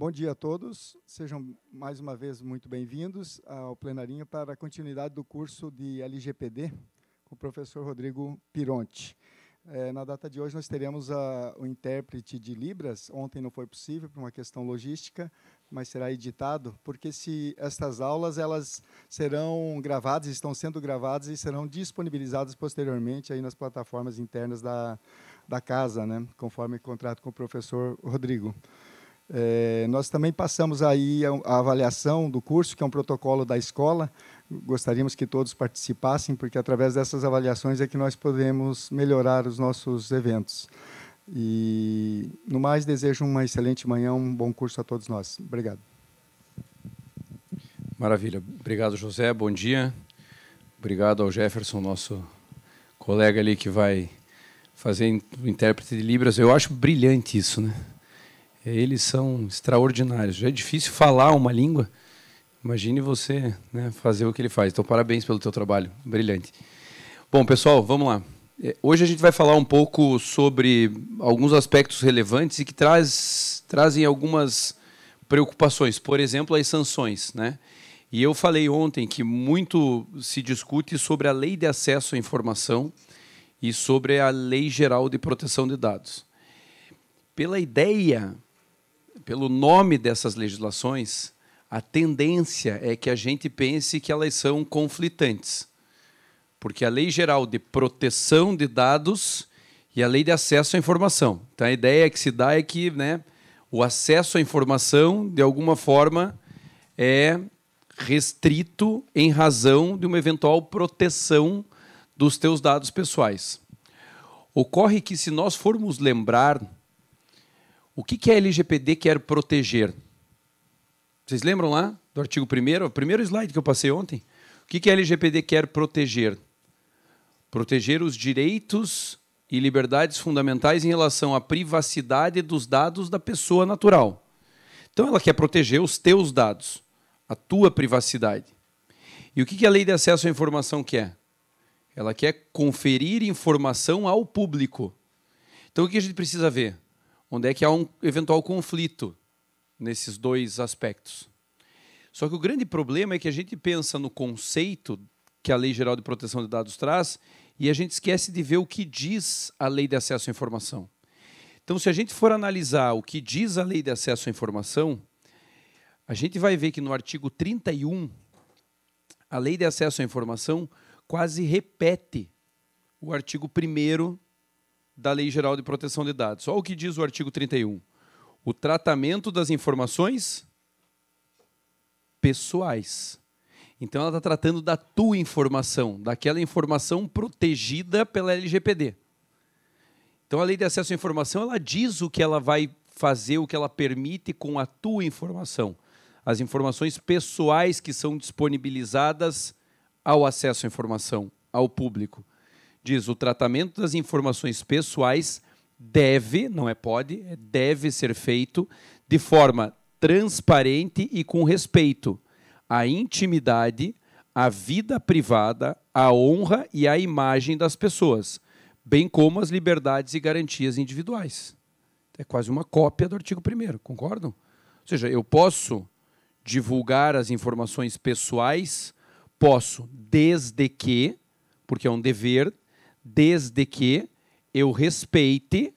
Bom dia a todos. Sejam mais uma vez muito bem-vindos ao plenarinho para a continuidade do curso de LGPD com o professor Rodrigo Pironte. É, na data de hoje, nós teremos a, o intérprete de Libras. Ontem não foi possível, por uma questão logística, mas será editado, porque se estas aulas elas serão gravadas, estão sendo gravadas e serão disponibilizadas posteriormente aí nas plataformas internas da, da casa, né, conforme contrato com o professor Rodrigo. É, nós também passamos aí a, a avaliação do curso, que é um protocolo da escola. Gostaríamos que todos participassem, porque através dessas avaliações é que nós podemos melhorar os nossos eventos. E, no mais, desejo uma excelente manhã, um bom curso a todos nós. Obrigado. Maravilha. Obrigado, José. Bom dia. Obrigado ao Jefferson, nosso colega ali que vai fazer o intérprete de Libras. Eu acho brilhante isso, né? eles são extraordinários. Já é difícil falar uma língua, imagine você né, fazer o que ele faz. Então, parabéns pelo teu trabalho, brilhante. Bom, pessoal, vamos lá. É, hoje a gente vai falar um pouco sobre alguns aspectos relevantes e que traz, trazem algumas preocupações. Por exemplo, as sanções, né? E eu falei ontem que muito se discute sobre a lei de acesso à informação e sobre a lei geral de proteção de dados. Pela ideia pelo nome dessas legislações, a tendência é que a gente pense que elas são conflitantes. Porque a Lei Geral de Proteção de Dados e a Lei de Acesso à Informação. Então, a ideia que se dá é que né, o acesso à informação, de alguma forma, é restrito em razão de uma eventual proteção dos teus dados pessoais. Ocorre que, se nós formos lembrar o que, que a é LGPD quer proteger? Vocês lembram lá do artigo 1 o primeiro slide que eu passei ontem? O que, que a é LGPD quer proteger? Proteger os direitos e liberdades fundamentais em relação à privacidade dos dados da pessoa natural. Então, ela quer proteger os teus dados, a tua privacidade. E o que a lei de acesso à informação quer? Ela quer conferir informação ao público. Então, o que a gente precisa ver? onde é que há um eventual conflito nesses dois aspectos. Só que o grande problema é que a gente pensa no conceito que a Lei Geral de Proteção de Dados traz e a gente esquece de ver o que diz a Lei de Acesso à Informação. Então, se a gente for analisar o que diz a Lei de Acesso à Informação, a gente vai ver que no artigo 31, a Lei de Acesso à Informação quase repete o artigo 1 da Lei Geral de Proteção de Dados. Olha o que diz o artigo 31. O tratamento das informações pessoais. Então, ela está tratando da tua informação, daquela informação protegida pela LGPD. Então, a Lei de Acesso à Informação ela diz o que ela vai fazer, o que ela permite com a tua informação. As informações pessoais que são disponibilizadas ao acesso à informação, ao público diz: o tratamento das informações pessoais deve, não é pode, é, deve ser feito de forma transparente e com respeito à intimidade, à vida privada, à honra e à imagem das pessoas, bem como as liberdades e garantias individuais. É quase uma cópia do artigo 1, concordam? Ou seja, eu posso divulgar as informações pessoais, posso, desde que, porque é um dever, desde que eu respeite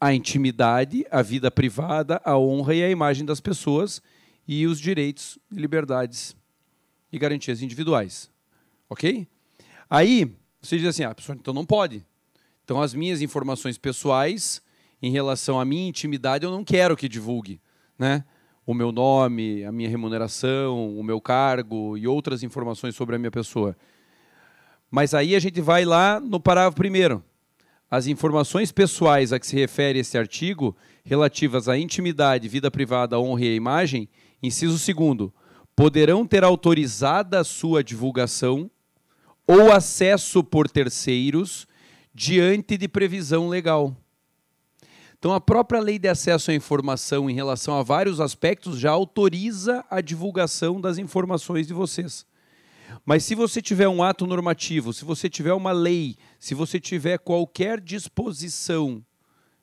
a intimidade, a vida privada, a honra e a imagem das pessoas e os direitos, liberdades e garantias individuais. Ok? Aí você diz assim: ah, pessoal, então não pode. Então as minhas informações pessoais em relação à minha intimidade eu não quero que divulgue, né? O meu nome, a minha remuneração, o meu cargo e outras informações sobre a minha pessoa. Mas aí a gente vai lá no parágrafo primeiro. As informações pessoais a que se refere esse artigo, relativas à intimidade, vida privada, honra e à imagem, inciso segundo, poderão ter autorizada a sua divulgação ou acesso por terceiros diante de previsão legal. Então, a própria lei de acesso à informação, em relação a vários aspectos, já autoriza a divulgação das informações de vocês. Mas se você tiver um ato normativo, se você tiver uma lei, se você tiver qualquer disposição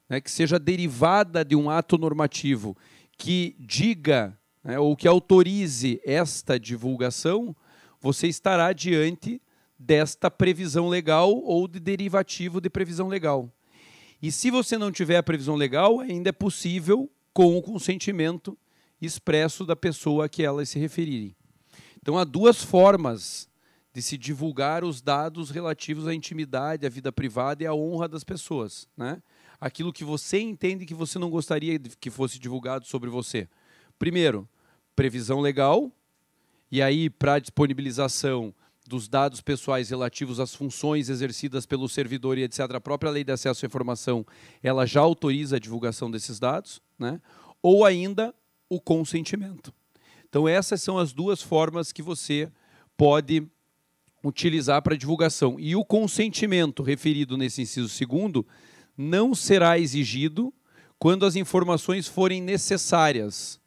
né, que seja derivada de um ato normativo que diga né, ou que autorize esta divulgação, você estará diante desta previsão legal ou de derivativo de previsão legal. E se você não tiver a previsão legal, ainda é possível com o consentimento expresso da pessoa a que elas se referirem. Então há duas formas de se divulgar os dados relativos à intimidade, à vida privada e à honra das pessoas, né? Aquilo que você entende que você não gostaria que fosse divulgado sobre você. Primeiro, previsão legal, e aí para disponibilização dos dados pessoais relativos às funções exercidas pelo servidor e etc. A própria lei de acesso à informação ela já autoriza a divulgação desses dados, né? Ou ainda o consentimento. Então, essas são as duas formas que você pode utilizar para divulgação. E o consentimento referido nesse inciso segundo não será exigido quando as informações forem necessárias.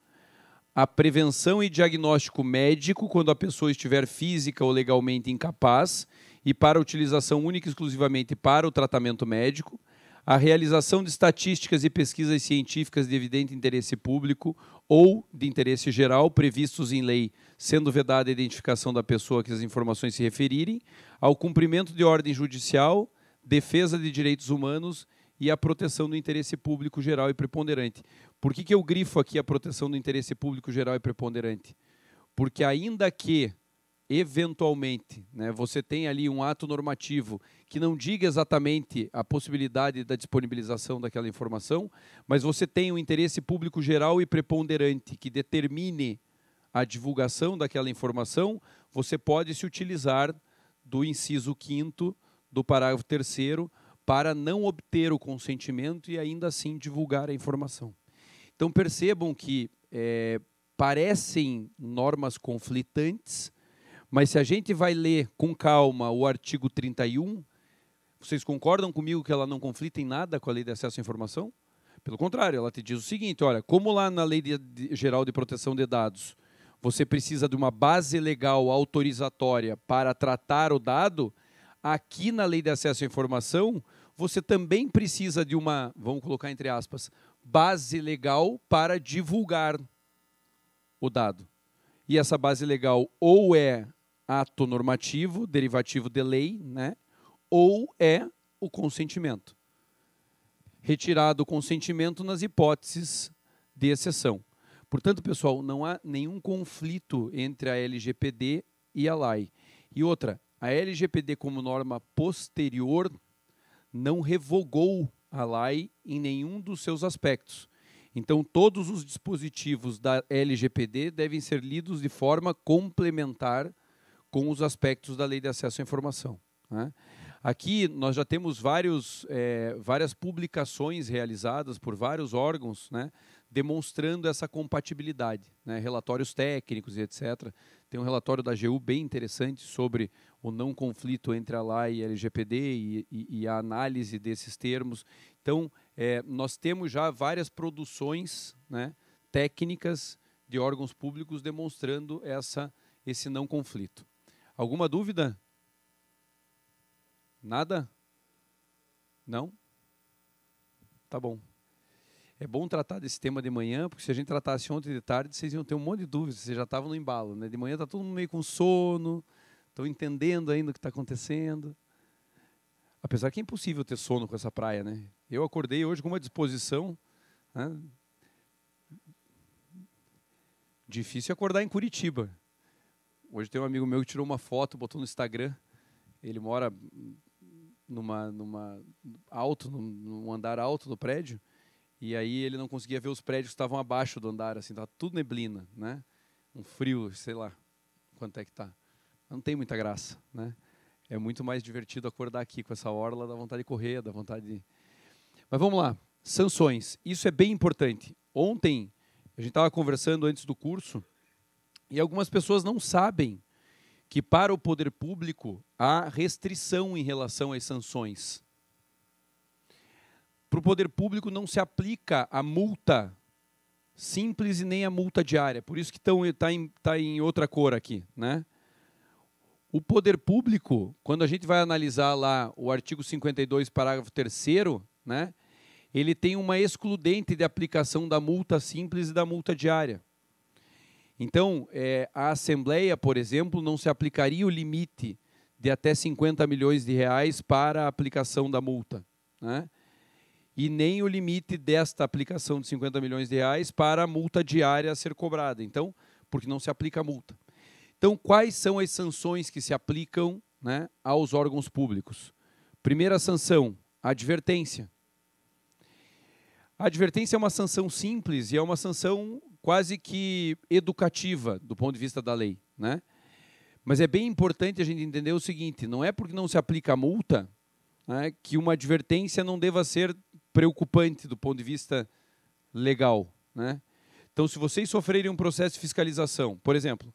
à prevenção e diagnóstico médico, quando a pessoa estiver física ou legalmente incapaz, e para utilização única e exclusivamente para o tratamento médico, a realização de estatísticas e pesquisas científicas de evidente interesse público ou de interesse geral previstos em lei, sendo vedada a identificação da pessoa a que as informações se referirem, ao cumprimento de ordem judicial, defesa de direitos humanos e a proteção do interesse público geral e preponderante. Por que, que eu grifo aqui a proteção do interesse público geral e preponderante? Porque, ainda que eventualmente, né, você tem ali um ato normativo que não diga exatamente a possibilidade da disponibilização daquela informação, mas você tem um interesse público geral e preponderante que determine a divulgação daquela informação, você pode se utilizar do inciso 5 do parágrafo 3 para não obter o consentimento e ainda assim divulgar a informação. Então percebam que é, parecem normas conflitantes, mas se a gente vai ler com calma o artigo 31, vocês concordam comigo que ela não conflita em nada com a lei de acesso à informação? Pelo contrário, ela te diz o seguinte: olha, como lá na Lei de, de, Geral de Proteção de Dados você precisa de uma base legal autorizatória para tratar o dado, aqui na Lei de Acesso à Informação você também precisa de uma, vamos colocar entre aspas, base legal para divulgar o dado. E essa base legal ou é ato normativo, derivativo de lei, né? ou é o consentimento. Retirado o consentimento nas hipóteses de exceção. Portanto, pessoal, não há nenhum conflito entre a LGPD e a LAI. E outra, a LGPD como norma posterior não revogou a LAI em nenhum dos seus aspectos. Então, todos os dispositivos da LGPD devem ser lidos de forma complementar com os aspectos da lei de acesso à informação. Né? Aqui nós já temos vários, é, várias publicações realizadas por vários órgãos, né, demonstrando essa compatibilidade, né, relatórios técnicos e etc. Tem um relatório da AGU bem interessante sobre o não conflito entre a LAI e a LGPD e, e, e a análise desses termos. Então, é, nós temos já várias produções né, técnicas de órgãos públicos demonstrando essa, esse não conflito. Alguma dúvida? Nada? Não? Tá bom. É bom tratar desse tema de manhã, porque se a gente tratasse ontem de tarde, vocês iam ter um monte de dúvidas, vocês já estavam no embalo. Né? De manhã está todo mundo meio com sono, estão entendendo ainda o que está acontecendo. Apesar que é impossível ter sono com essa praia, né? Eu acordei hoje com uma disposição. Né? Difícil acordar em Curitiba. Hoje tem um amigo meu que tirou uma foto, botou no Instagram. Ele mora numa, numa alto, num, num andar alto do prédio. E aí ele não conseguia ver os prédios que estavam abaixo do andar, assim, tá tudo neblina, né? Um frio, sei lá, quanto é que tá. Não tem muita graça, né? É muito mais divertido acordar aqui com essa orla, dá vontade de correr, dá vontade de... Mas vamos lá, sanções. Isso é bem importante. Ontem a gente estava conversando antes do curso e algumas pessoas não sabem que para o poder público há restrição em relação às sanções. Para o poder público não se aplica a multa simples e nem a multa diária. Por isso que está em, tá em outra cor aqui. Né? O poder público, quando a gente vai analisar lá o artigo 52, parágrafo 3 né, ele tem uma excludente de aplicação da multa simples e da multa diária. Então, é, a Assembleia, por exemplo, não se aplicaria o limite de até 50 milhões de reais para a aplicação da multa, né? e nem o limite desta aplicação de 50 milhões de reais para a multa diária a ser cobrada. Então, porque não se aplica a multa. Então, quais são as sanções que se aplicam né, aos órgãos públicos? Primeira sanção, advertência. A advertência é uma sanção simples e é uma sanção quase que educativa do ponto de vista da lei, né? Mas é bem importante a gente entender o seguinte: não é porque não se aplica a multa né, que uma advertência não deva ser preocupante do ponto de vista legal, né? Então, se vocês sofrerem um processo de fiscalização, por exemplo,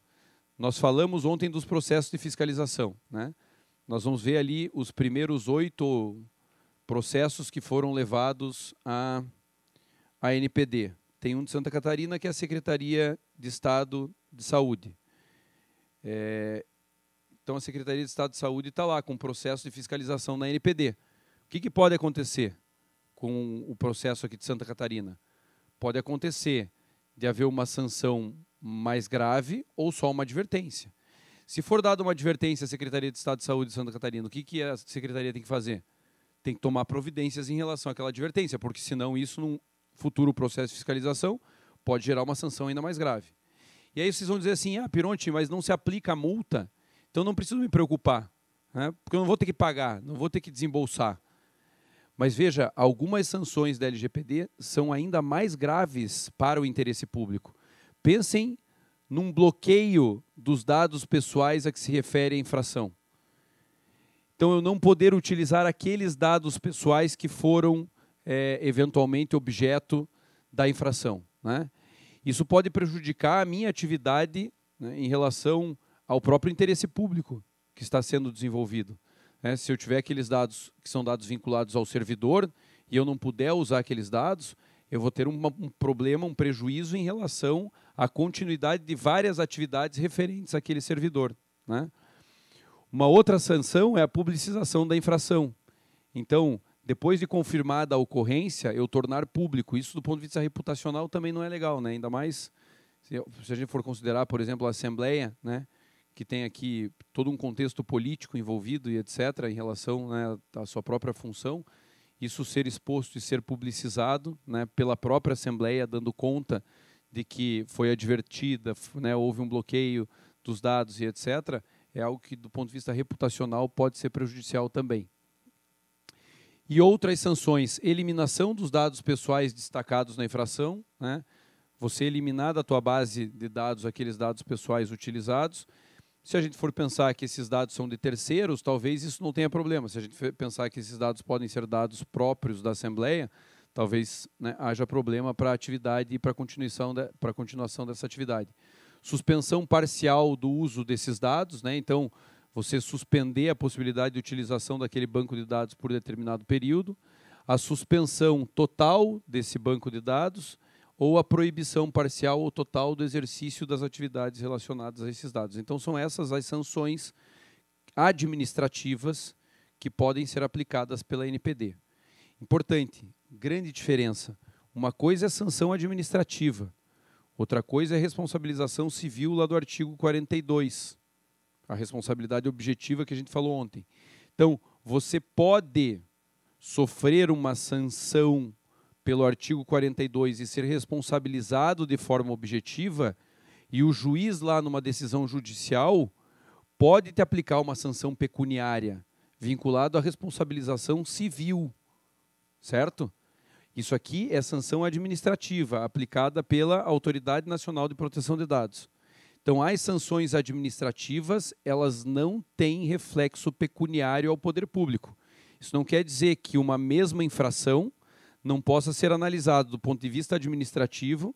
nós falamos ontem dos processos de fiscalização, né? Nós vamos ver ali os primeiros oito processos que foram levados à, à NPD, tem um de Santa Catarina, que é a Secretaria de Estado de Saúde. É, então, a Secretaria de Estado de Saúde está lá com o processo de fiscalização na NPD. O que, que pode acontecer com o processo aqui de Santa Catarina? Pode acontecer de haver uma sanção mais grave ou só uma advertência. Se for dada uma advertência à Secretaria de Estado de Saúde de Santa Catarina, o que, que a Secretaria tem que fazer? Tem que tomar providências em relação àquela advertência, porque senão isso não futuro processo de fiscalização, pode gerar uma sanção ainda mais grave. E aí vocês vão dizer assim, ah, Pironte, mas não se aplica a multa, então não preciso me preocupar, né? porque eu não vou ter que pagar, não vou ter que desembolsar. Mas veja, algumas sanções da LGPD são ainda mais graves para o interesse público. Pensem num bloqueio dos dados pessoais a que se refere a infração. Então, eu não poder utilizar aqueles dados pessoais que foram é, eventualmente objeto da infração. Né? Isso pode prejudicar a minha atividade né, em relação ao próprio interesse público que está sendo desenvolvido. É, se eu tiver aqueles dados que são dados vinculados ao servidor e eu não puder usar aqueles dados, eu vou ter um problema, um prejuízo em relação à continuidade de várias atividades referentes àquele servidor. Né? Uma outra sanção é a publicização da infração. Então, depois de confirmada a ocorrência, eu tornar público. Isso, do ponto de vista reputacional, também não é legal, né? Ainda mais se, se a gente for considerar, por exemplo, a Assembleia, né? que tem aqui todo um contexto político envolvido e etc., em relação né, à sua própria função, isso ser exposto e ser publicizado né, pela própria Assembleia, dando conta de que foi advertida, né, houve um bloqueio dos dados e etc., é algo que, do ponto de vista reputacional, pode ser prejudicial também. E outras sanções, eliminação dos dados pessoais destacados na infração, né? você eliminar da tua base de dados aqueles dados pessoais utilizados. Se a gente for pensar que esses dados são de terceiros, talvez isso não tenha problema. Se a gente for pensar que esses dados podem ser dados próprios da Assembleia, talvez né, haja problema para a atividade e para a continuação, continuação dessa atividade. Suspensão parcial do uso desses dados, né? então você suspender a possibilidade de utilização daquele banco de dados por determinado período, a suspensão total desse banco de dados ou a proibição parcial ou total do exercício das atividades relacionadas a esses dados. Então, são essas as sanções administrativas que podem ser aplicadas pela NPD. Importante, grande diferença. Uma coisa é sanção administrativa, outra coisa é responsabilização civil lá do artigo 42 a responsabilidade objetiva que a gente falou ontem. Então, você pode sofrer uma sanção pelo artigo 42 e ser responsabilizado de forma objetiva, e o juiz lá numa decisão judicial pode te aplicar uma sanção pecuniária vinculado à responsabilização civil, certo? Isso aqui é sanção administrativa aplicada pela Autoridade Nacional de Proteção de Dados. Então, as sanções administrativas, elas não têm reflexo pecuniário ao poder público. Isso não quer dizer que uma mesma infração não possa ser analisada do ponto de vista administrativo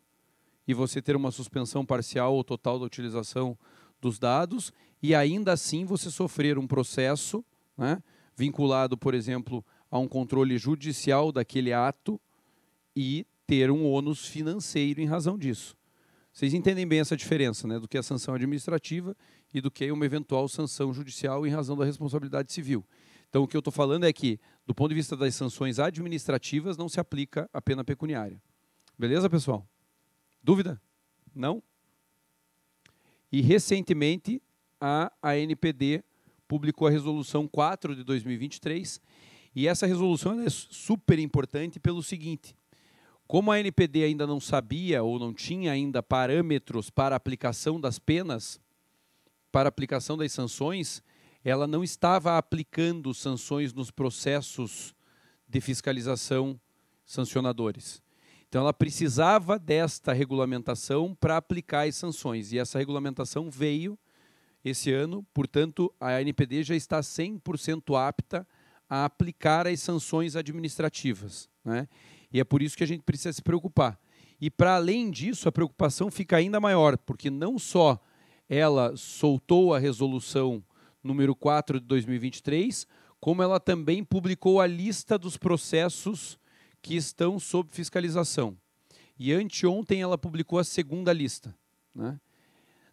e você ter uma suspensão parcial ou total da utilização dos dados e ainda assim você sofrer um processo né, vinculado, por exemplo, a um controle judicial daquele ato e ter um ônus financeiro em razão disso. Vocês entendem bem essa diferença né, do que é a sanção administrativa e do que é uma eventual sanção judicial em razão da responsabilidade civil. Então, o que eu estou falando é que, do ponto de vista das sanções administrativas, não se aplica a pena pecuniária. Beleza, pessoal? Dúvida? Não? E, recentemente, a ANPD publicou a Resolução 4 de 2023, e essa resolução é super importante pelo seguinte: como a NPD ainda não sabia ou não tinha ainda parâmetros para aplicação das penas, para aplicação das sanções, ela não estava aplicando sanções nos processos de fiscalização sancionadores. Então, ela precisava desta regulamentação para aplicar as sanções. E essa regulamentação veio esse ano, portanto, a NPD já está 100% apta a aplicar as sanções administrativas. Né? E é por isso que a gente precisa se preocupar. E para além disso, a preocupação fica ainda maior, porque não só ela soltou a resolução número 4 de 2023, como ela também publicou a lista dos processos que estão sob fiscalização. E anteontem ela publicou a segunda lista. Né?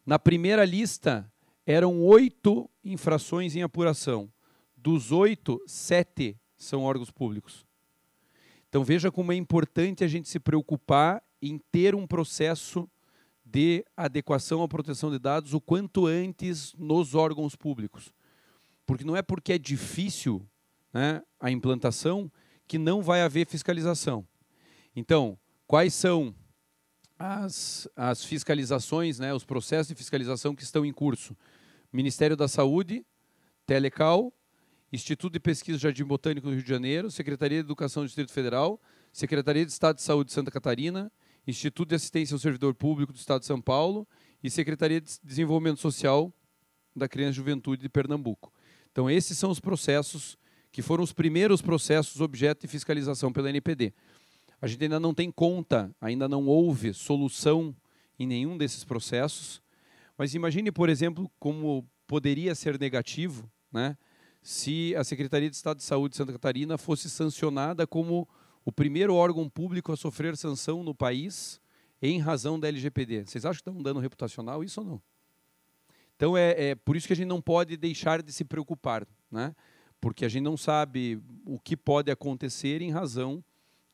Na primeira lista eram oito infrações em apuração. Dos oito, sete são órgãos públicos. Então veja como é importante a gente se preocupar em ter um processo de adequação à proteção de dados o quanto antes nos órgãos públicos. Porque não é porque é difícil né, a implantação que não vai haver fiscalização. Então, quais são as, as fiscalizações, né, os processos de fiscalização que estão em curso? Ministério da Saúde, Telecal, Instituto de Pesquisa Jardim Botânico do Rio de Janeiro, Secretaria de Educação do Distrito Federal, Secretaria de Estado de Saúde de Santa Catarina, Instituto de Assistência ao Servidor Público do Estado de São Paulo e Secretaria de Desenvolvimento Social da Criança e Juventude de Pernambuco. Então, esses são os processos que foram os primeiros processos objeto de fiscalização pela NPD. A gente ainda não tem conta, ainda não houve solução em nenhum desses processos, mas imagine, por exemplo, como poderia ser negativo, né? se a Secretaria de Estado de Saúde de Santa Catarina fosse sancionada como o primeiro órgão público a sofrer sanção no país em razão da LGPD. Vocês acham que está um dano reputacional isso ou não? Então é, é por isso que a gente não pode deixar de se preocupar, né? porque a gente não sabe o que pode acontecer em razão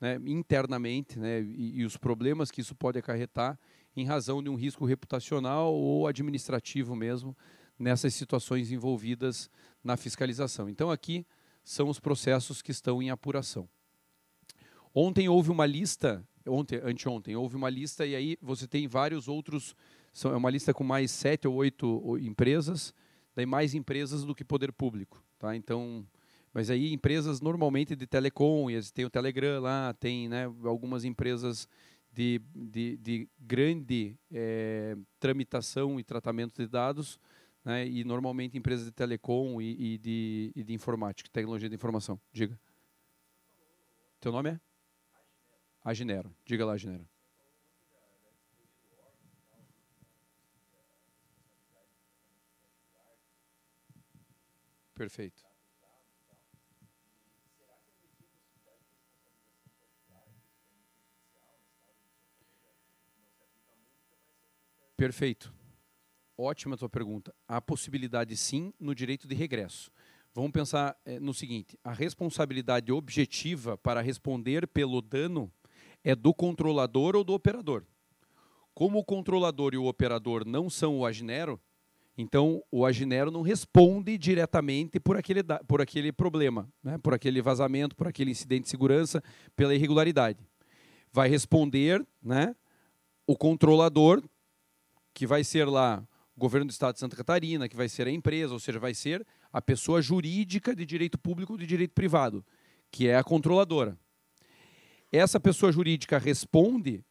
né, internamente né, e, e os problemas que isso pode acarretar em razão de um risco reputacional ou administrativo mesmo nessas situações envolvidas na fiscalização. Então, aqui são os processos que estão em apuração. Ontem houve uma lista, ontem, anteontem, houve uma lista, e aí você tem vários outros, são, é uma lista com mais sete ou oito empresas, daí mais empresas do que poder público. Tá? Então, mas aí empresas normalmente de telecom, tem o Telegram lá, tem né, algumas empresas de, de, de grande é, tramitação e tratamento de dados, né, e normalmente empresas de telecom e, e, de, e, de, informática, tecnologia de informação. Diga. Teu nome é? Aginero. Diga lá, Aginero. Perfeito. Perfeito. Ótima tua pergunta. Há possibilidade sim no direito de regresso. Vamos pensar é, no seguinte: a responsabilidade objetiva para responder pelo dano é do controlador ou do operador. Como o controlador e o operador não são o aginero, então o aginero não responde diretamente por aquele, por aquele problema, né? por aquele vazamento, por aquele incidente de segurança, pela irregularidade. Vai responder né, o controlador, que vai ser lá governo do estado de Santa Catarina, que vai ser a empresa, ou seja, vai ser a pessoa jurídica de direito público ou de direito privado, que é a controladora. Essa pessoa jurídica responde,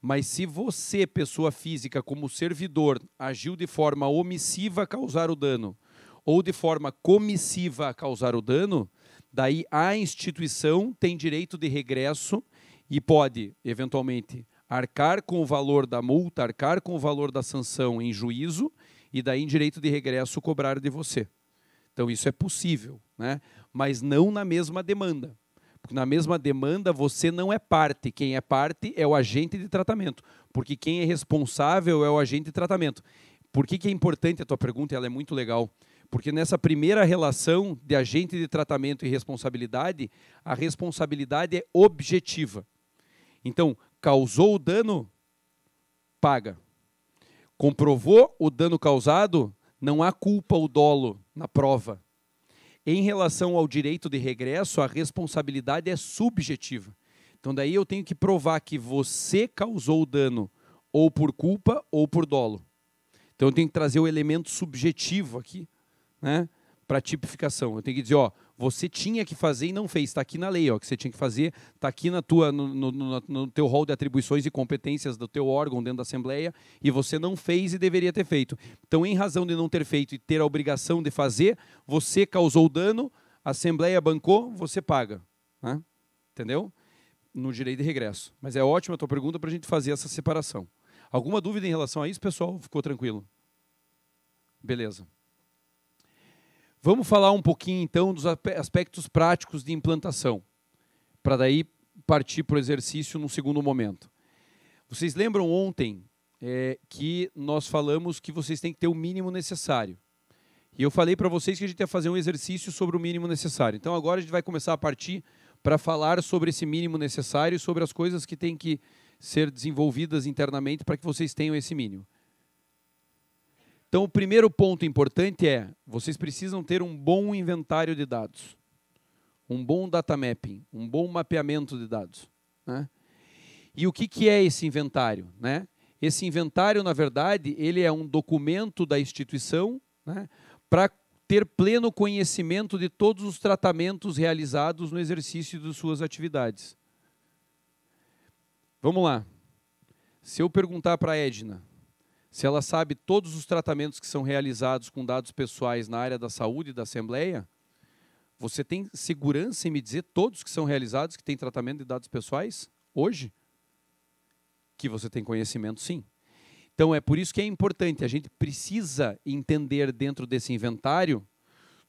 mas se você, pessoa física, como servidor, agiu de forma omissiva a causar o dano ou de forma comissiva a causar o dano, daí a instituição tem direito de regresso e pode, eventualmente, arcar com o valor da multa, arcar com o valor da sanção em juízo e daí em direito de regresso cobrar de você. Então isso é possível, né? mas não na mesma demanda. Porque na mesma demanda você não é parte. Quem é parte é o agente de tratamento. Porque quem é responsável é o agente de tratamento. Por que, que é importante a tua pergunta? Ela é muito legal. Porque nessa primeira relação de agente de tratamento e responsabilidade, a responsabilidade é objetiva. Então, causou o dano, paga. Comprovou o dano causado, não há culpa ou dolo na prova. Em relação ao direito de regresso, a responsabilidade é subjetiva. Então, daí eu tenho que provar que você causou o dano, ou por culpa ou por dolo. Então, eu tenho que trazer o elemento subjetivo aqui né, para a tipificação. Eu tenho que dizer, ó, você tinha que fazer e não fez. Está aqui na lei, ó, que você tinha que fazer, está aqui na tua, no, no, no, teu rol de atribuições e competências do teu órgão dentro da Assembleia, e você não fez e deveria ter feito. Então, em razão de não ter feito e ter a obrigação de fazer, você causou dano, a Assembleia bancou, você paga. Né? Entendeu? No direito de regresso. Mas é ótima a tua pergunta para a gente fazer essa separação. Alguma dúvida em relação a isso, pessoal? Ficou tranquilo? Beleza. Vamos falar um pouquinho então dos aspectos práticos de implantação, para daí partir para o exercício num segundo momento. Vocês lembram ontem é, que nós falamos que vocês têm que ter o mínimo necessário. E eu falei para vocês que a gente ia fazer um exercício sobre o mínimo necessário. Então agora a gente vai começar a partir para falar sobre esse mínimo necessário e sobre as coisas que têm que ser desenvolvidas internamente para que vocês tenham esse mínimo. Então, o primeiro ponto importante é: vocês precisam ter um bom inventário de dados, um bom data mapping, um bom mapeamento de dados. Né? E o que, que é esse inventário? Né? Esse inventário, na verdade, ele é um documento da instituição né, para ter pleno conhecimento de todos os tratamentos realizados no exercício de suas atividades. Vamos lá. Se eu perguntar para a Edna, se ela sabe todos os tratamentos que são realizados com dados pessoais na área da saúde da Assembleia, você tem segurança em me dizer todos que são realizados que têm tratamento de dados pessoais hoje? Que você tem conhecimento, sim. Então é por isso que é importante, a gente precisa entender dentro desse inventário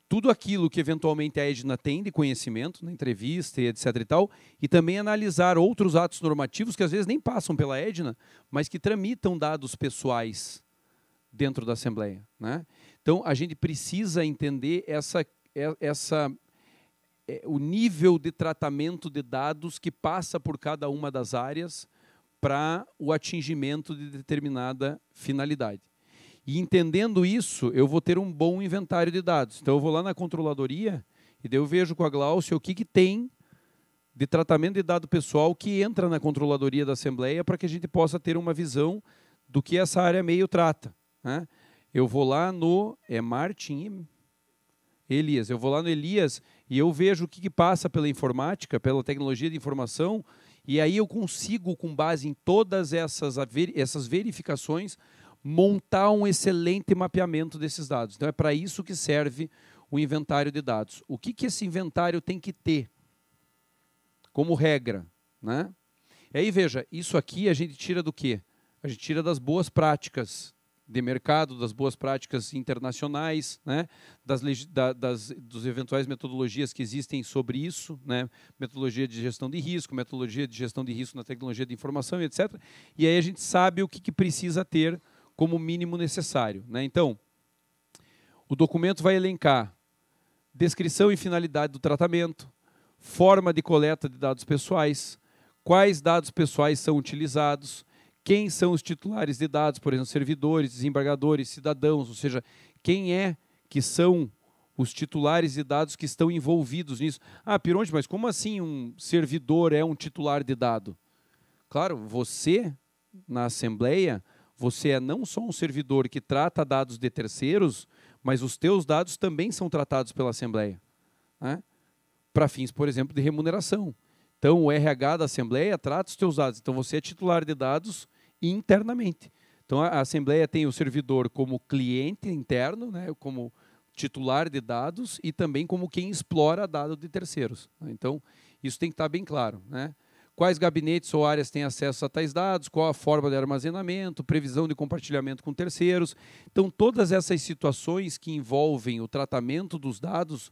tudo aquilo que eventualmente a Edna tem de conhecimento, na entrevista e etc e tal, e também analisar outros atos normativos que às vezes nem passam pela Edna, mas que tramitam dados pessoais dentro da Assembleia. Né? Então, a gente precisa entender essa, é, essa, é, o nível de tratamento de dados que passa por cada uma das áreas para o atingimento de determinada finalidade. E entendendo isso, eu vou ter um bom inventário de dados. Então eu vou lá na controladoria e eu vejo com a Glaucia o que, que tem de tratamento de dado pessoal que entra na controladoria da Assembleia para que a gente possa ter uma visão do que essa área meio trata. Né? Eu vou lá no. É Martin Elias. Eu vou lá no Elias e eu vejo o que, que passa pela informática, pela tecnologia de informação, e aí eu consigo, com base em todas essas, essas verificações, montar um excelente mapeamento desses dados. Então, é para isso que serve o inventário de dados. O que, que esse inventário tem que ter como regra? Né? E aí, veja, isso aqui a gente tira do quê? A gente tira das boas práticas de mercado, das boas práticas internacionais, né? das, da, das dos eventuais metodologias que existem sobre isso, né? metodologia de gestão de risco, metodologia de gestão de risco na tecnologia de informação, etc. E aí a gente sabe o que, que precisa ter como mínimo necessário. Né? Então, o documento vai elencar descrição e finalidade do tratamento, forma de coleta de dados pessoais, quais dados pessoais são utilizados, quem são os titulares de dados, por exemplo, servidores, desembargadores, cidadãos, ou seja, quem é que são os titulares de dados que estão envolvidos nisso. Ah, Pironte, mas como assim um servidor é um titular de dado? Claro, você, na Assembleia, você é não só um servidor que trata dados de terceiros, mas os teus dados também são tratados pela Assembleia. Né? Para fins, por exemplo, de remuneração. Então, o RH da Assembleia trata os teus dados. Então, você é titular de dados internamente. Então, a Assembleia tem o servidor como cliente interno, né, como titular de dados e também como quem explora dado de terceiros. Né? Então, isso tem que estar bem claro. Né? quais gabinetes ou áreas têm acesso a tais dados, qual a forma de armazenamento, previsão de compartilhamento com terceiros. Então, todas essas situações que envolvem o tratamento dos dados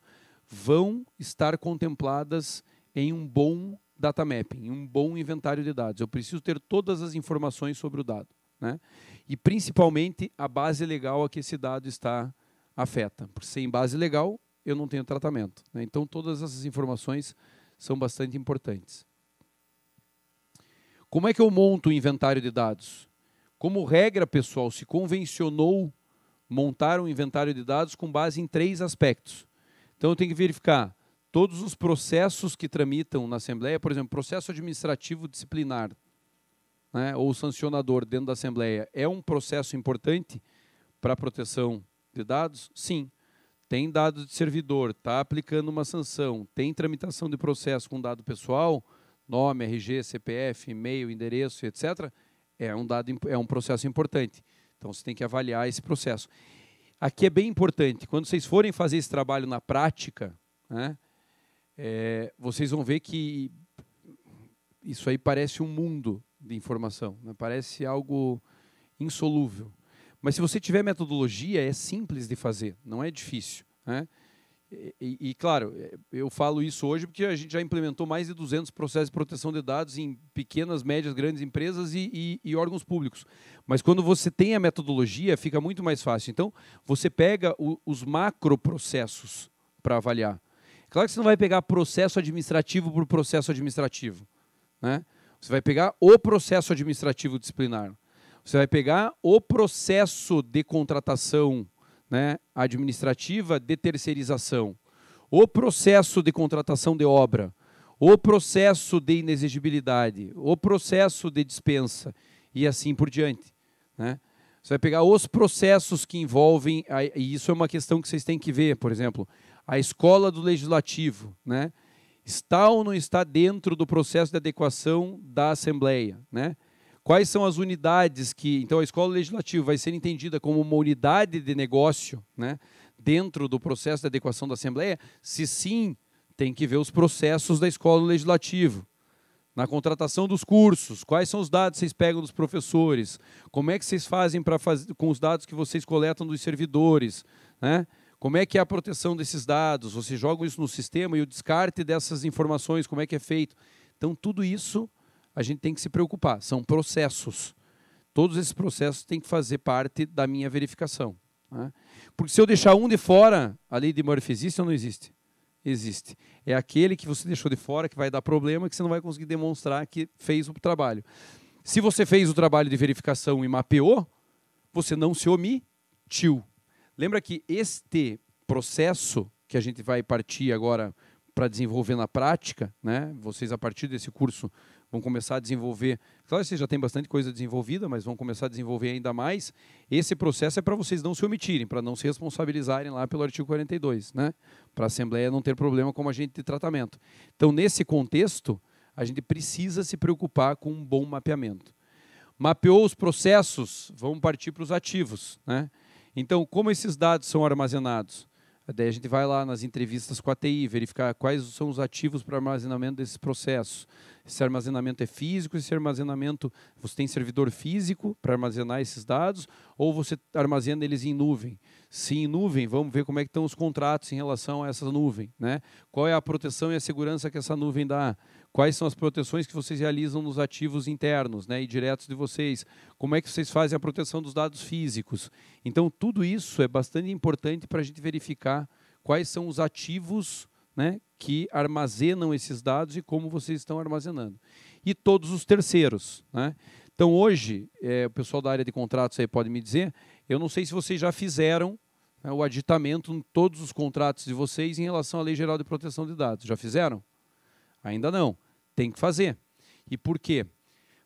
vão estar contempladas em um bom data mapping, em um bom inventário de dados. Eu preciso ter todas as informações sobre o dado. Né? E, principalmente, a base legal a que esse dado está afeta. Porque sem base legal, eu não tenho tratamento. Né? Então, todas essas informações são bastante importantes. Como é que eu monto o inventário de dados? Como regra, pessoal, se convencionou montar um inventário de dados com base em três aspectos. Então eu tenho que verificar todos os processos que tramitam na Assembleia, por exemplo, processo administrativo disciplinar né, ou sancionador dentro da Assembleia é um processo importante para a proteção de dados? Sim. Tem dados de servidor, está aplicando uma sanção, tem tramitação de processo com dado pessoal, nome, RG, CPF, e-mail, endereço, etc., é um, dado, é um processo importante. Então, você tem que avaliar esse processo. Aqui é bem importante, quando vocês forem fazer esse trabalho na prática, né, é, vocês vão ver que isso aí parece um mundo de informação, né, parece algo insolúvel. Mas se você tiver metodologia, é simples de fazer, não é difícil. Né? E, e, claro, é, eu falo isso hoje porque a gente já implementou mais de 200 processos de proteção de dados em pequenas, médias, grandes empresas e, e, órgãos públicos. Mas quando você tem a metodologia, fica muito mais fácil. Então, você pega o, os macroprocessos para avaliar. Claro que você não vai pegar processo administrativo por processo administrativo. Né? Você vai pegar o processo administrativo disciplinar. Você vai pegar o processo de contratação né, administrativa de terceirização, o processo de contratação de obra, o processo de inexigibilidade, o processo de dispensa e assim por diante. Né? Você vai pegar os processos que envolvem, e isso é uma questão que vocês têm que ver, por exemplo, a escola do legislativo, né? está ou não está dentro do processo de adequação da Assembleia, né? Quais são as unidades que. Então, a escola legislativa vai ser entendida como uma unidade de negócio né, dentro do processo de adequação da Assembleia? Se sim, tem que ver os processos da escola legislativa. Na contratação dos cursos, quais são os dados que vocês pegam dos professores? Como é que vocês fazem para fazer com os dados que vocês coletam dos servidores? Né? Como é que é a proteção desses dados? Vocês jogam isso no sistema e o descarte dessas informações, como é que é feito? Então, tudo isso a gente tem que se preocupar. São processos. Todos esses processos têm que fazer parte da minha verificação. Né? Porque se eu deixar um de fora, a lei de Murphy existe ou não existe? Existe. É aquele que você deixou de fora que vai dar problema, que você não vai conseguir demonstrar que fez o trabalho. Se você fez o trabalho de verificação e mapeou, você não se omitiu. Lembra que este processo que a gente vai partir agora para desenvolver na prática, né? Vocês a partir desse curso vão começar a desenvolver. Claro que vocês já têm bastante coisa desenvolvida, mas vão começar a desenvolver ainda mais. Esse processo é para vocês não se omitirem, para não se responsabilizarem lá pelo artigo 42, né? Para a Assembleia não ter problema como agente de tratamento. Então, nesse contexto, a gente precisa se preocupar com um bom mapeamento. Mapeou os processos, vamos partir para os ativos, né? Então, como esses dados são armazenados? Daí a gente vai lá nas entrevistas com a TI, verificar quais são os ativos para armazenamento desses processos. Esse armazenamento é físico, esse armazenamento, você tem servidor físico para armazenar esses dados ou você armazena eles em nuvem? Se em nuvem, vamos ver como é que estão os contratos em relação a essa nuvem, né? Qual é a proteção e a segurança que essa nuvem dá? quais são as proteções que vocês realizam nos ativos internos né, e diretos de vocês, como é que vocês fazem a proteção dos dados físicos. Então, tudo isso é bastante importante para a gente verificar quais são os ativos né, que armazenam esses dados e como vocês estão armazenando. E todos os terceiros. Né? Então, hoje, é, o pessoal da área de contratos aí pode me dizer, eu não sei se vocês já fizeram né, o aditamento em todos os contratos de vocês em relação à Lei Geral de Proteção de Dados. Já fizeram? Ainda não. Tem que fazer. E por quê?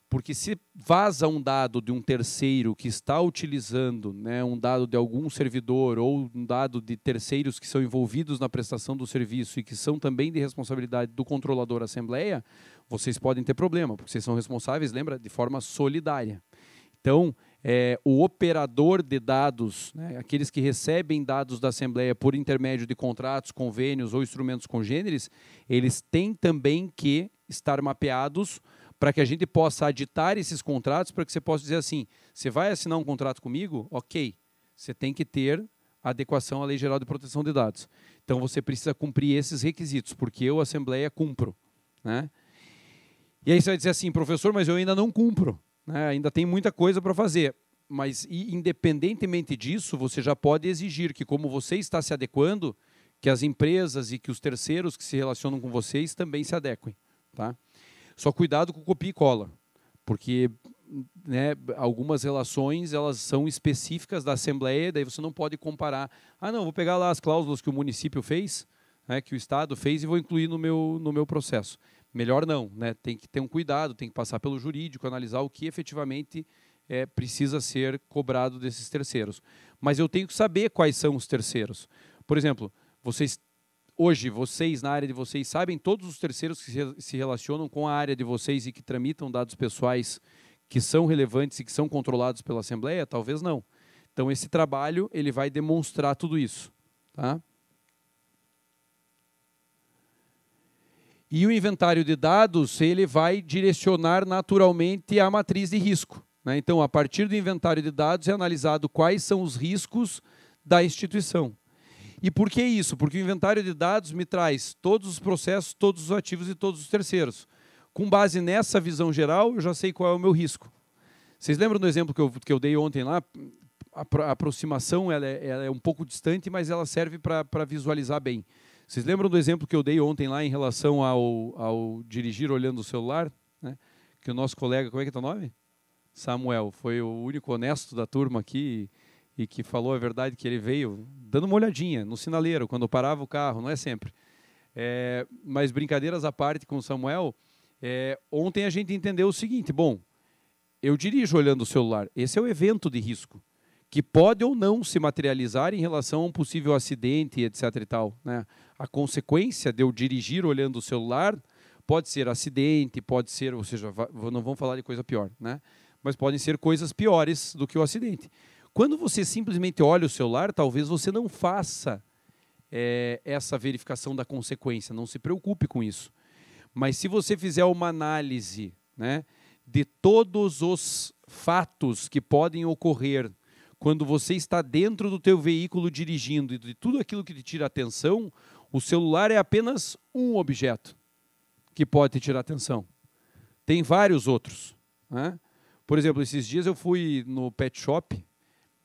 Porque se vaza um dado de um terceiro que está utilizando né, um dado de algum servidor ou um dado de terceiros que são envolvidos na prestação do serviço e que são também de responsabilidade do controlador assembleia, vocês podem ter problema, porque vocês são responsáveis, lembra, de forma solidária. Então, é, o operador de dados, né, aqueles que recebem dados da Assembleia por intermédio de contratos, convênios ou instrumentos congêneres, eles têm também que estar mapeados para que a gente possa aditar esses contratos, para que você possa dizer assim: você vai assinar um contrato comigo? Ok, você tem que ter adequação à Lei Geral de Proteção de Dados. Então você precisa cumprir esses requisitos, porque eu, Assembleia, cumpro. Né? E aí você vai dizer assim, professor, mas eu ainda não cumpro, né? ainda tem muita coisa para fazer. Mas independentemente disso, você já pode exigir que, como você está se adequando, que as empresas e que os terceiros que se relacionam com vocês também se adequem. Tá? Só cuidado com copia e cola, porque né, algumas relações elas são específicas da Assembleia, daí você não pode comparar. Ah, não, vou pegar lá as cláusulas que o município fez, né, que o Estado fez e vou incluir no meu, no meu processo. Melhor não, né? tem que ter um cuidado, tem que passar pelo jurídico, analisar o que efetivamente é, precisa ser cobrado desses terceiros. Mas eu tenho que saber quais são os terceiros. Por exemplo, vocês Hoje, vocês, na área de vocês, sabem todos os terceiros que se relacionam com a área de vocês e que tramitam dados pessoais que são relevantes e que são controlados pela Assembleia? Talvez não. Então, esse trabalho ele vai demonstrar tudo isso. Tá? E o inventário de dados ele vai direcionar naturalmente a matriz de risco. Né? Então, a partir do inventário de dados é analisado quais são os riscos da instituição. E por que isso? Porque o inventário de dados me traz todos os processos, todos os ativos e todos os terceiros. Com base nessa visão geral, eu já sei qual é o meu risco. Vocês lembram do exemplo que eu, que eu dei ontem lá? A, aproximação ela é, ela é um pouco distante, mas ela serve para visualizar bem. Vocês lembram do exemplo que eu dei ontem lá em relação ao, ao dirigir olhando o celular? Né? Que o nosso colega, como é que é teu nome? Samuel, foi o único honesto da turma aqui e que falou a verdade que ele veio dando uma olhadinha no sinaleiro quando parava o carro, não é sempre. É, mas brincadeiras à parte com o Samuel, é, ontem a gente entendeu o seguinte: bom, eu dirijo olhando o celular. Esse é o evento de risco que pode ou não se materializar em relação a um possível acidente, etc. E tal, né? A consequência de eu dirigir olhando o celular pode ser acidente, pode ser, ou seja, não vamos falar de coisa pior, né? Mas podem ser coisas piores do que o acidente. Quando você simplesmente olha o celular, talvez você não faça é, essa verificação da consequência. Não se preocupe com isso. Mas se você fizer uma análise né, de todos os fatos que podem ocorrer quando você está dentro do teu veículo dirigindo e de tudo aquilo que te tira atenção, o celular é apenas um objeto que pode te tirar atenção. Tem vários outros. Né? Por exemplo, esses dias eu fui no pet shop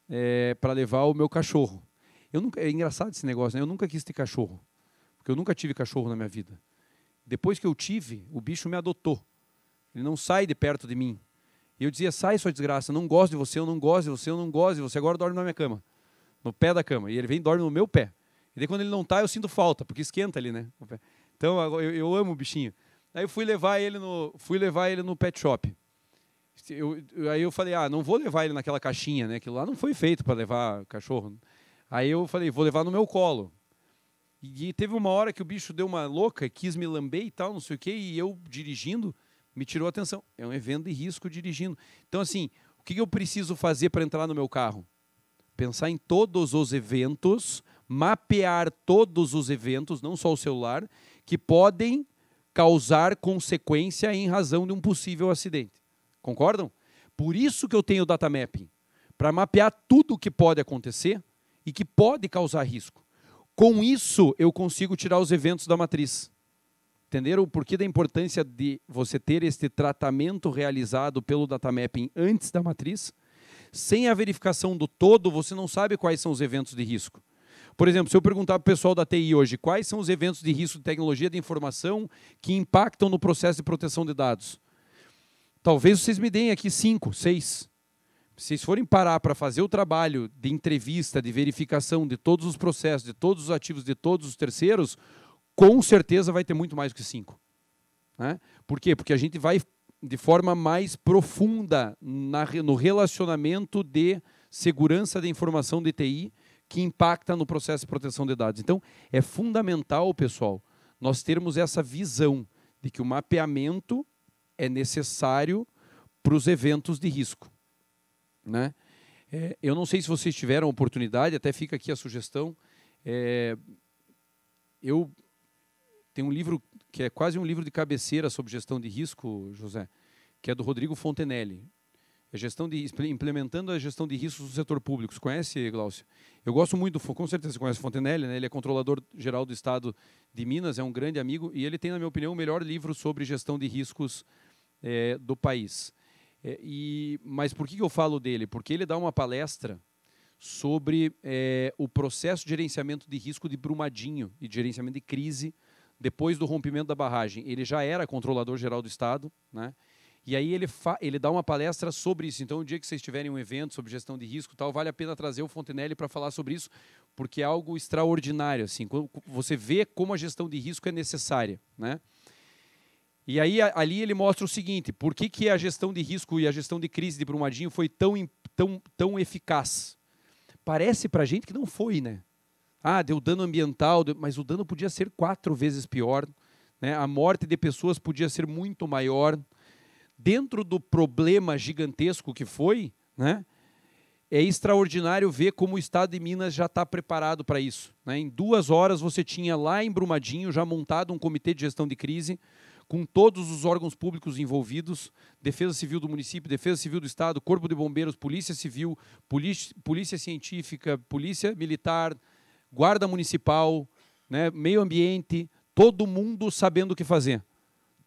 é, para levar o meu cachorro. Eu nunca, é engraçado esse negócio, né? Eu nunca quis ter cachorro, porque eu nunca tive cachorro na minha vida. Depois que eu tive, o bicho me adotou. Ele não sai de perto de mim. E eu dizia: sai, sua desgraça, eu não gosto de você, eu não gosto de você, eu não gosto de você. Agora dorme na minha cama, no pé da cama. E ele vem e dorme no meu pé. E daí quando ele não está, eu sinto falta, porque esquenta ali, né? Então eu, eu amo o bichinho. Aí eu fui levar ele no, fui levar ele no pet shop. Eu, aí eu falei, ah, não vou levar ele naquela caixinha, né? Aquilo lá não foi feito para levar cachorro. Aí eu falei, vou levar no meu colo. E, e teve uma hora que o bicho deu uma louca, quis me lamber e tal, não sei o quê, e eu dirigindo me tirou a atenção. É um evento de risco dirigindo. Então, assim, o que eu preciso fazer para entrar no meu carro? Pensar em todos os eventos, mapear todos os eventos, não só o celular, que podem causar consequência em razão de um possível acidente. Concordam? Por isso que eu tenho o data mapping, para mapear tudo o que pode acontecer e que pode causar risco. Com isso, eu consigo tirar os eventos da matriz. Entenderam o porquê da importância de você ter este tratamento realizado pelo data mapping antes da matriz? Sem a verificação do todo, você não sabe quais são os eventos de risco. Por exemplo, se eu perguntar para o pessoal da TI hoje quais são os eventos de risco de tecnologia de informação que impactam no processo de proteção de dados, Talvez vocês me deem aqui cinco, seis. Se vocês forem parar para fazer o trabalho de entrevista, de verificação de todos os processos, de todos os ativos, de todos os terceiros, com certeza vai ter muito mais que cinco. Né? Por quê? Porque a gente vai de forma mais profunda na, no relacionamento de segurança da informação de TI que impacta no processo de proteção de dados. Então, é fundamental, pessoal, nós termos essa visão de que o mapeamento é necessário para os eventos de risco. Né? É, eu não sei se vocês tiveram oportunidade, até fica aqui a sugestão. É, eu tenho um livro que é quase um livro de cabeceira sobre gestão de risco, José, que é do Rodrigo Fontenelle. A gestão de, implementando a gestão de riscos do setor público. Você conhece, Glaucio? Eu gosto muito, com certeza você conhece Fontenelle, né? ele é controlador geral do Estado de Minas, é um grande amigo, e ele tem, na minha opinião, o melhor livro sobre gestão de riscos é, do país. É, e, mas por que eu falo dele? Porque ele dá uma palestra sobre é, o processo de gerenciamento de risco de Brumadinho e de gerenciamento de crise depois do rompimento da barragem. Ele já era controlador geral do Estado, né? E aí ele, ele dá uma palestra sobre isso. Então, o dia que vocês tiverem um evento sobre gestão de risco tal, vale a pena trazer o Fontenelle para falar sobre isso, porque é algo extraordinário. Assim, você vê como a gestão de risco é necessária. Né? E aí ali ele mostra o seguinte: por que, que a gestão de risco e a gestão de crise de Brumadinho foi tão, tão, tão eficaz? Parece para a gente que não foi, né? Ah, deu dano ambiental, mas o dano podia ser quatro vezes pior. Né? A morte de pessoas podia ser muito maior dentro do problema gigantesco que foi, né, é extraordinário ver como o estado de Minas já está preparado para isso. Né? Em duas horas você tinha lá em Brumadinho já montado um comitê de gestão de crise com todos os órgãos públicos envolvidos, Defesa Civil do município, Defesa Civil do Estado, Corpo de Bombeiros, Polícia Civil, Polícia, polícia Científica, Polícia Militar, Guarda Municipal, né, Meio Ambiente, todo mundo sabendo o que fazer.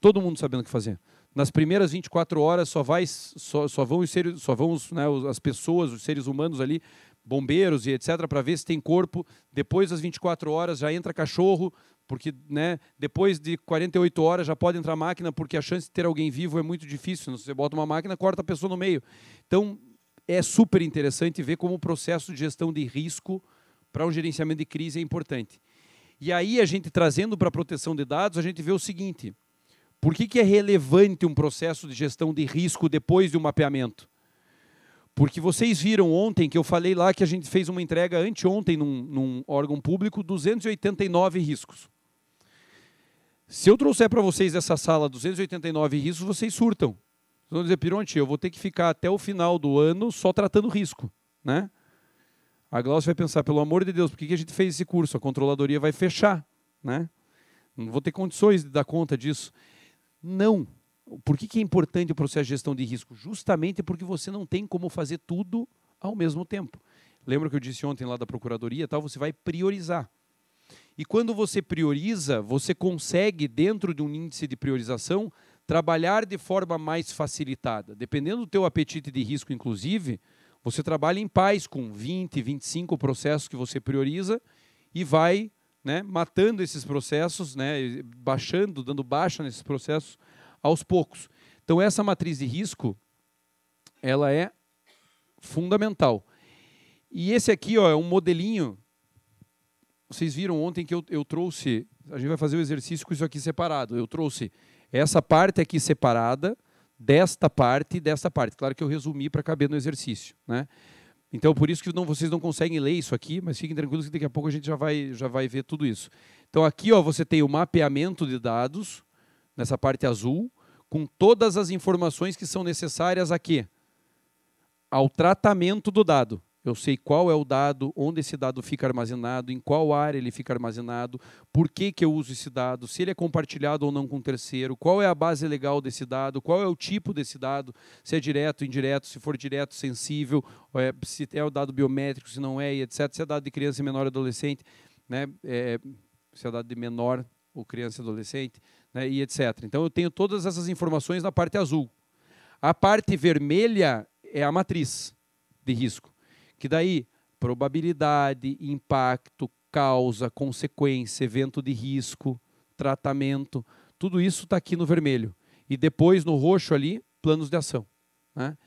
Todo mundo sabendo o que fazer nas primeiras 24 horas só, vai, só, só vão, os seres, só vão os, né, as pessoas, os seres humanos ali, bombeiros e etc., para ver se tem corpo. Depois das 24 horas já entra cachorro, porque né, depois de 48 horas já pode entrar máquina, porque a chance de ter alguém vivo é muito difícil. Você bota uma máquina, corta a pessoa no meio. Então é super interessante ver como o processo de gestão de risco para um gerenciamento de crise é importante. E aí a gente trazendo para a proteção de dados, a gente vê o seguinte por que, que é relevante um processo de gestão de risco depois de um mapeamento? Porque vocês viram ontem que eu falei lá que a gente fez uma entrega anteontem num, num órgão público, 289 riscos. Se eu trouxer para vocês essa sala 289 riscos, vocês surtam. Vocês vão dizer, Pironte, eu vou ter que ficar até o final do ano só tratando risco. Né? A Glaucia vai pensar, pelo amor de Deus, por que, que a gente fez esse curso? A controladoria vai fechar. Né? Não vou ter condições de dar conta disso. Não. Por que, que é importante o processo de gestão de risco? Justamente porque você não tem como fazer tudo ao mesmo tempo. Lembra que eu disse ontem lá da procuradoria, tal, você vai priorizar. E quando você prioriza, você consegue dentro de um índice de priorização trabalhar de forma mais facilitada. Dependendo do teu apetite de risco inclusive, você trabalha em paz com 20, 25 processos que você prioriza e vai né, matando esses processos, né, baixando, dando baixa nesses processos aos poucos. Então essa matriz de risco, ela é fundamental. E esse aqui ó, é um modelinho. Vocês viram ontem que eu, eu trouxe. A gente vai fazer o exercício com isso aqui separado. Eu trouxe essa parte aqui separada, desta parte e desta parte. Claro que eu resumi para caber no exercício. Né? Então, por isso que não, vocês não conseguem ler isso aqui, mas fiquem tranquilos que daqui a pouco a gente já vai, já vai ver tudo isso. Então, aqui ó, você tem o mapeamento de dados, nessa parte azul, com todas as informações que são necessárias a quê? Ao tratamento do dado. Eu sei qual é o dado, onde esse dado fica armazenado, em qual área ele fica armazenado, por que, que eu uso esse dado, se ele é compartilhado ou não com terceiro, qual é a base legal desse dado, qual é o tipo desse dado, se é direto, indireto, se for direto, sensível, é, se é o dado biométrico, se não é, etc. Se é dado de criança, menor e adolescente, né? É, se é dado de menor ou criança e adolescente, né? e etc. Então eu tenho todas essas informações na parte azul. A parte vermelha é a matriz de risco. Que daí probabilidade, impacto, causa, consequência, evento de risco, tratamento, tudo isso está aqui no vermelho. E depois no roxo ali, planos de ação. Né?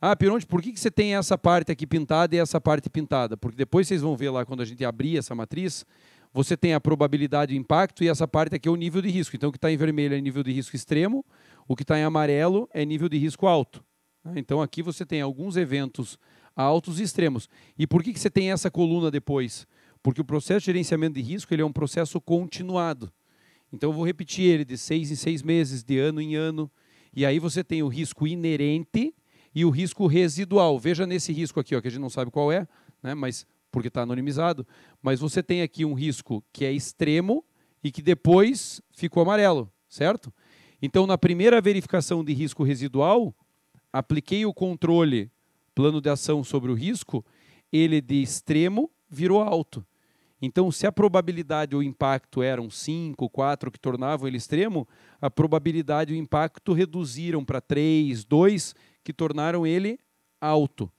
Ah, Pironte, por que, que você tem essa parte aqui pintada e essa parte pintada? Porque depois vocês vão ver lá quando a gente abrir essa matriz, você tem a probabilidade o impacto e essa parte aqui é o nível de risco. Então, o que está em vermelho é nível de risco extremo, o que está em amarelo é nível de risco alto. Né? Então, aqui você tem alguns eventos a altos extremos. E por que, que você tem essa coluna depois? Porque o processo de gerenciamento de risco ele é um processo continuado. Então eu vou repetir ele de seis em seis meses, de ano em ano. E aí você tem o risco inerente e o risco residual. Veja nesse risco aqui, ó, que a gente não sabe qual é, né, mas porque está anonimizado. Mas você tem aqui um risco que é extremo e que depois ficou amarelo, certo? Então, na primeira verificação de risco residual, apliquei o controle plano de ação sobre o risco, ele de extremo virou alto. Então, se a probabilidade ou impacto eram 5, 4, que tornavam ele extremo, a probabilidade e o impacto reduziram para 3, 2, que tornaram ele alto.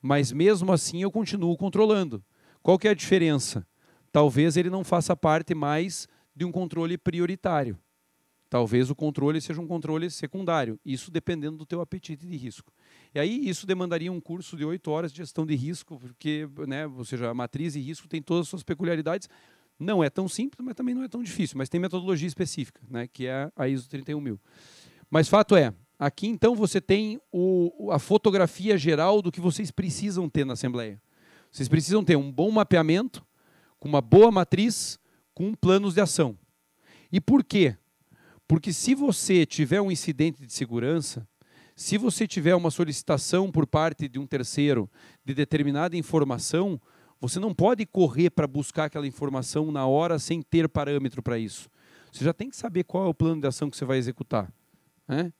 Mas mesmo assim eu continuo controlando. Qual que é a diferença? Talvez ele não faça parte mais de um controle prioritário. Talvez o controle seja um controle secundário, isso dependendo do teu apetite de risco. E aí isso demandaria um curso de oito horas de gestão de risco, porque, né, ou seja, a matriz e risco tem todas as suas peculiaridades. Não é tão simples, mas também não é tão difícil. Mas tem metodologia específica, né, que é a ISO 31000. Mas fato é, aqui então você tem o, a fotografia geral do que vocês precisam ter na Assembleia. Vocês precisam ter um bom mapeamento, com uma boa matriz, com planos de ação. E por quê? Porque se você tiver um incidente de segurança, se você tiver uma solicitação por parte de um terceiro de determinada informação, você não pode correr para buscar aquela informação na hora sem ter parâmetro para isso. Você já tem que saber qual é o plano de ação que você vai executar. Né?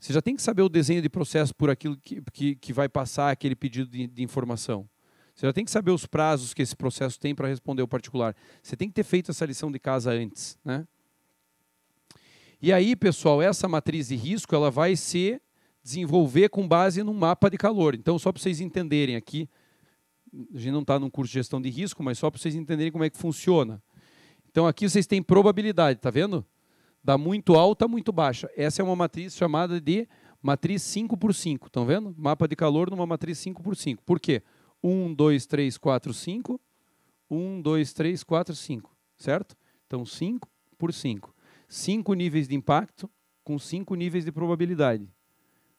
Você já tem que saber o desenho de processo por aquilo que, que, que vai passar aquele pedido de, de informação. Você já tem que saber os prazos que esse processo tem para responder o particular. Você tem que ter feito essa lição de casa antes. Né? E aí, pessoal, essa matriz de risco ela vai ser desenvolver com base num mapa de calor. Então, só para vocês entenderem aqui, a gente não está num curso de gestão de risco, mas só para vocês entenderem como é que funciona. Então, aqui vocês têm probabilidade, tá vendo? Da muito alta muito baixa. Essa é uma matriz chamada de matriz 5 por 5, estão vendo? Mapa de calor numa matriz 5 por 5. Por quê? 1, 2, 3, 4, 5. 1, 2, 3, 4, 5, certo? Então, 5 por 5. 5 níveis de impacto com 5 níveis de probabilidade.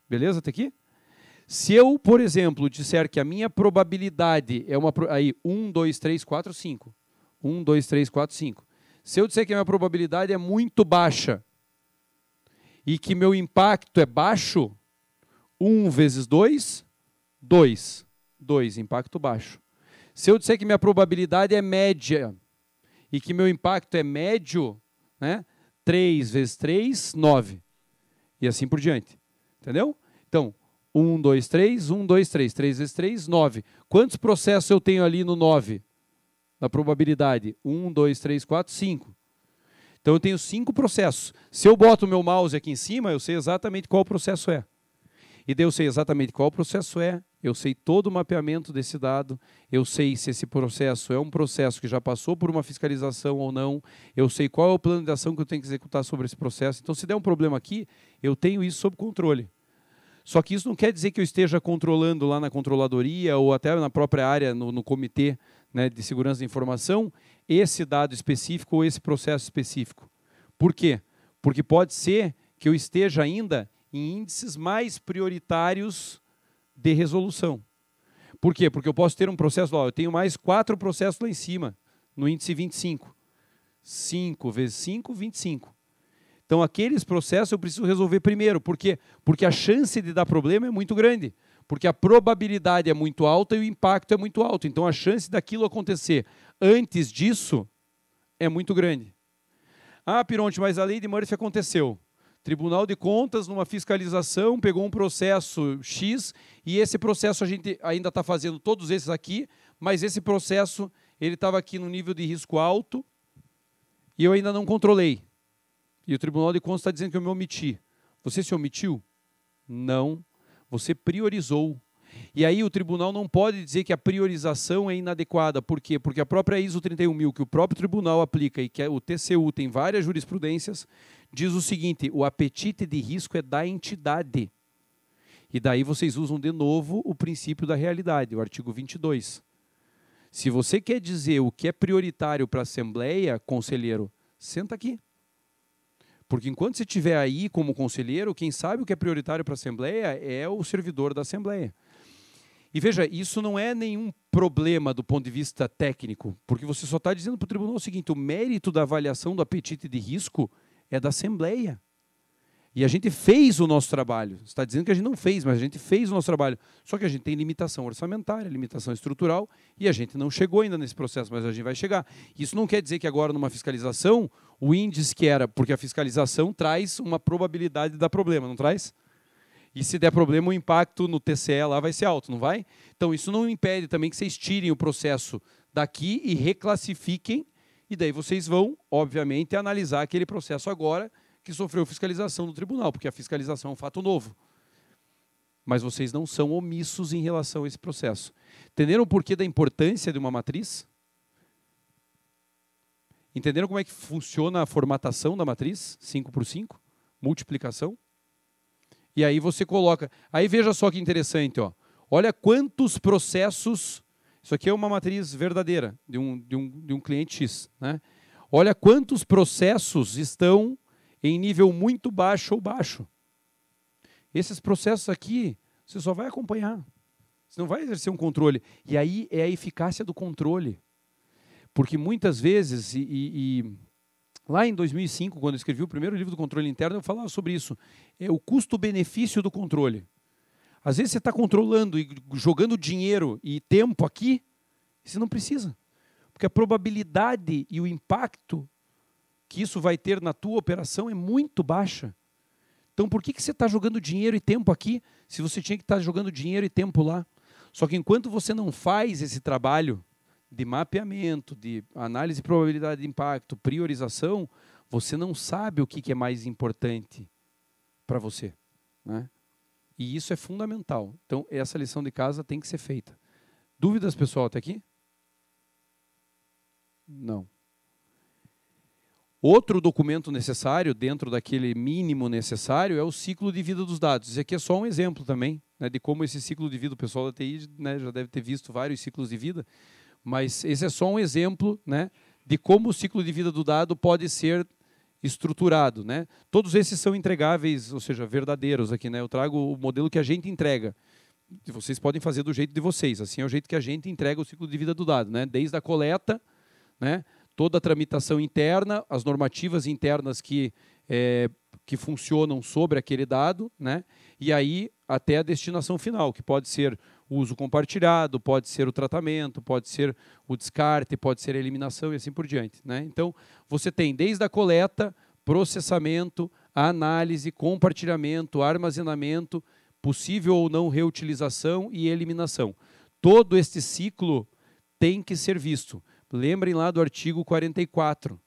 Beleza até tá aqui? Se eu, por exemplo, disser que a minha probabilidade é uma. Aí, 1, 2, 3, 4, 5. 1, 2, 3, 4, 5. Se eu disser que a minha probabilidade é muito baixa e que meu impacto é baixo, 1 vezes 2, 2. 2, impacto baixo. Se eu disser que minha probabilidade é média e que meu impacto é médio, né? 3 vezes 3, 9. E assim por diante. Entendeu? Então, 1, 2, 3, 1, 2, 3. 3 vezes 3, 9. Quantos processos eu tenho ali no 9? Na probabilidade? 1, 2, 3, 4, 5. Então eu tenho 5 processos. Se eu boto o meu mouse aqui em cima, eu sei exatamente qual processo é. E daí eu sei exatamente qual processo é, eu sei todo o mapeamento desse dado, eu sei se esse processo é um processo que já passou por uma fiscalização ou não, eu sei qual é o plano de ação que eu tenho que executar sobre esse processo. Então, se der um problema aqui, eu tenho isso sob controle. Só que isso não quer dizer que eu esteja controlando lá na controladoria ou até na própria área, no, no comitê né, de segurança da informação, esse dado específico ou esse processo específico. Por quê? Porque pode ser que eu esteja ainda em índices mais prioritários de resolução. Por quê? Porque eu posso ter um processo lá, eu tenho mais quatro processos lá em cima, no índice 25. 5 vezes 5, 25. Então, aqueles processos eu preciso resolver primeiro. Por quê? Porque a chance de dar problema é muito grande. Porque a probabilidade é muito alta e o impacto é muito alto. Então, a chance daquilo acontecer antes disso é muito grande. Ah, Pironte, mas a lei de Murphy aconteceu. Tribunal de Contas, numa fiscalização, pegou um processo X e esse processo a gente ainda está fazendo todos esses aqui, mas esse processo ele estava aqui no nível de risco alto e eu ainda não controlei. E o Tribunal de Contas está dizendo que eu me omiti. Você se omitiu? Não. Você priorizou. E aí o tribunal não pode dizer que a priorização é inadequada. Por quê? Porque a própria ISO 31000, que o próprio tribunal aplica e que é o TCU tem várias jurisprudências, diz o seguinte: o apetite de risco é da entidade. E daí vocês usam de novo o princípio da realidade, o artigo 22. Se você quer dizer o que é prioritário para a Assembleia, conselheiro, senta aqui. Porque enquanto você estiver aí como conselheiro, quem sabe o que é prioritário para a Assembleia é o servidor da Assembleia. E veja, isso não é nenhum problema do ponto de vista técnico, porque você só está dizendo para o tribunal o seguinte: o mérito da avaliação do apetite de risco é da Assembleia. E a gente fez o nosso trabalho. Você está dizendo que a gente não fez, mas a gente fez o nosso trabalho. Só que a gente tem limitação orçamentária, limitação estrutural, e a gente não chegou ainda nesse processo, mas a gente vai chegar. Isso não quer dizer que agora, numa fiscalização, o índice que era, porque a fiscalização traz uma probabilidade de dar problema, não traz? E se der problema, o impacto no TCE lá vai ser alto, não vai? Então, isso não impede também que vocês tirem o processo daqui e reclassifiquem, e daí vocês vão, obviamente, analisar aquele processo agora que sofreu fiscalização do tribunal, porque a fiscalização é um fato novo. Mas vocês não são omissos em relação a esse processo. Entenderam o porquê da importância de uma matriz? Entenderam como é que funciona a formatação da matriz? 5 por 5, multiplicação. E aí você coloca. Aí veja só que interessante, ó. Olha quantos processos. Isso aqui é uma matriz verdadeira de um, de um, de um cliente X. Né? Olha quantos processos estão em nível muito baixo ou baixo. Esses processos aqui, você só vai acompanhar. Você não vai exercer um controle. E aí é a eficácia do controle. Porque muitas vezes, e, e lá em 2005, quando eu escrevi o primeiro livro do controle interno, eu falava sobre isso. É o custo-benefício do controle. Às vezes você está controlando e jogando dinheiro e tempo aqui, você não precisa. Porque a probabilidade e o impacto que isso vai ter na tua operação é muito baixa. Então por que, que você está jogando dinheiro e tempo aqui se você tinha que estar tá jogando dinheiro e tempo lá? Só que enquanto você não faz esse trabalho, de mapeamento, de análise de probabilidade de impacto, priorização, você não sabe o que, é mais importante para você. Né? E isso é fundamental. Então, essa lição de casa tem que ser feita. Dúvidas, pessoal, até aqui? Não. Outro documento necessário, dentro daquele mínimo necessário, é o ciclo de vida dos dados. Isso aqui é só um exemplo também né, de como esse ciclo de vida, o pessoal da TI né, já deve ter visto vários ciclos de vida. Mas esse é só um exemplo né, de como o ciclo de vida do dado pode ser estruturado. Né? Todos esses são entregáveis, ou seja, verdadeiros aqui. Né? Eu trago o modelo que a gente entrega. vocês podem fazer do jeito de vocês. Assim é o jeito que a gente entrega o ciclo de vida do dado. Né? Desde a coleta, né, toda a tramitação interna, as normativas internas que, é, que funcionam sobre aquele dado, né, e aí até a destinação final, que pode ser uso compartilhado, pode ser o tratamento, pode ser o descarte, pode ser a eliminação e assim por diante. Né? Então, você tem desde a coleta, processamento, análise, compartilhamento, armazenamento, possível ou não reutilização e eliminação. Todo este ciclo tem que ser visto. Lembrem lá do artigo 44,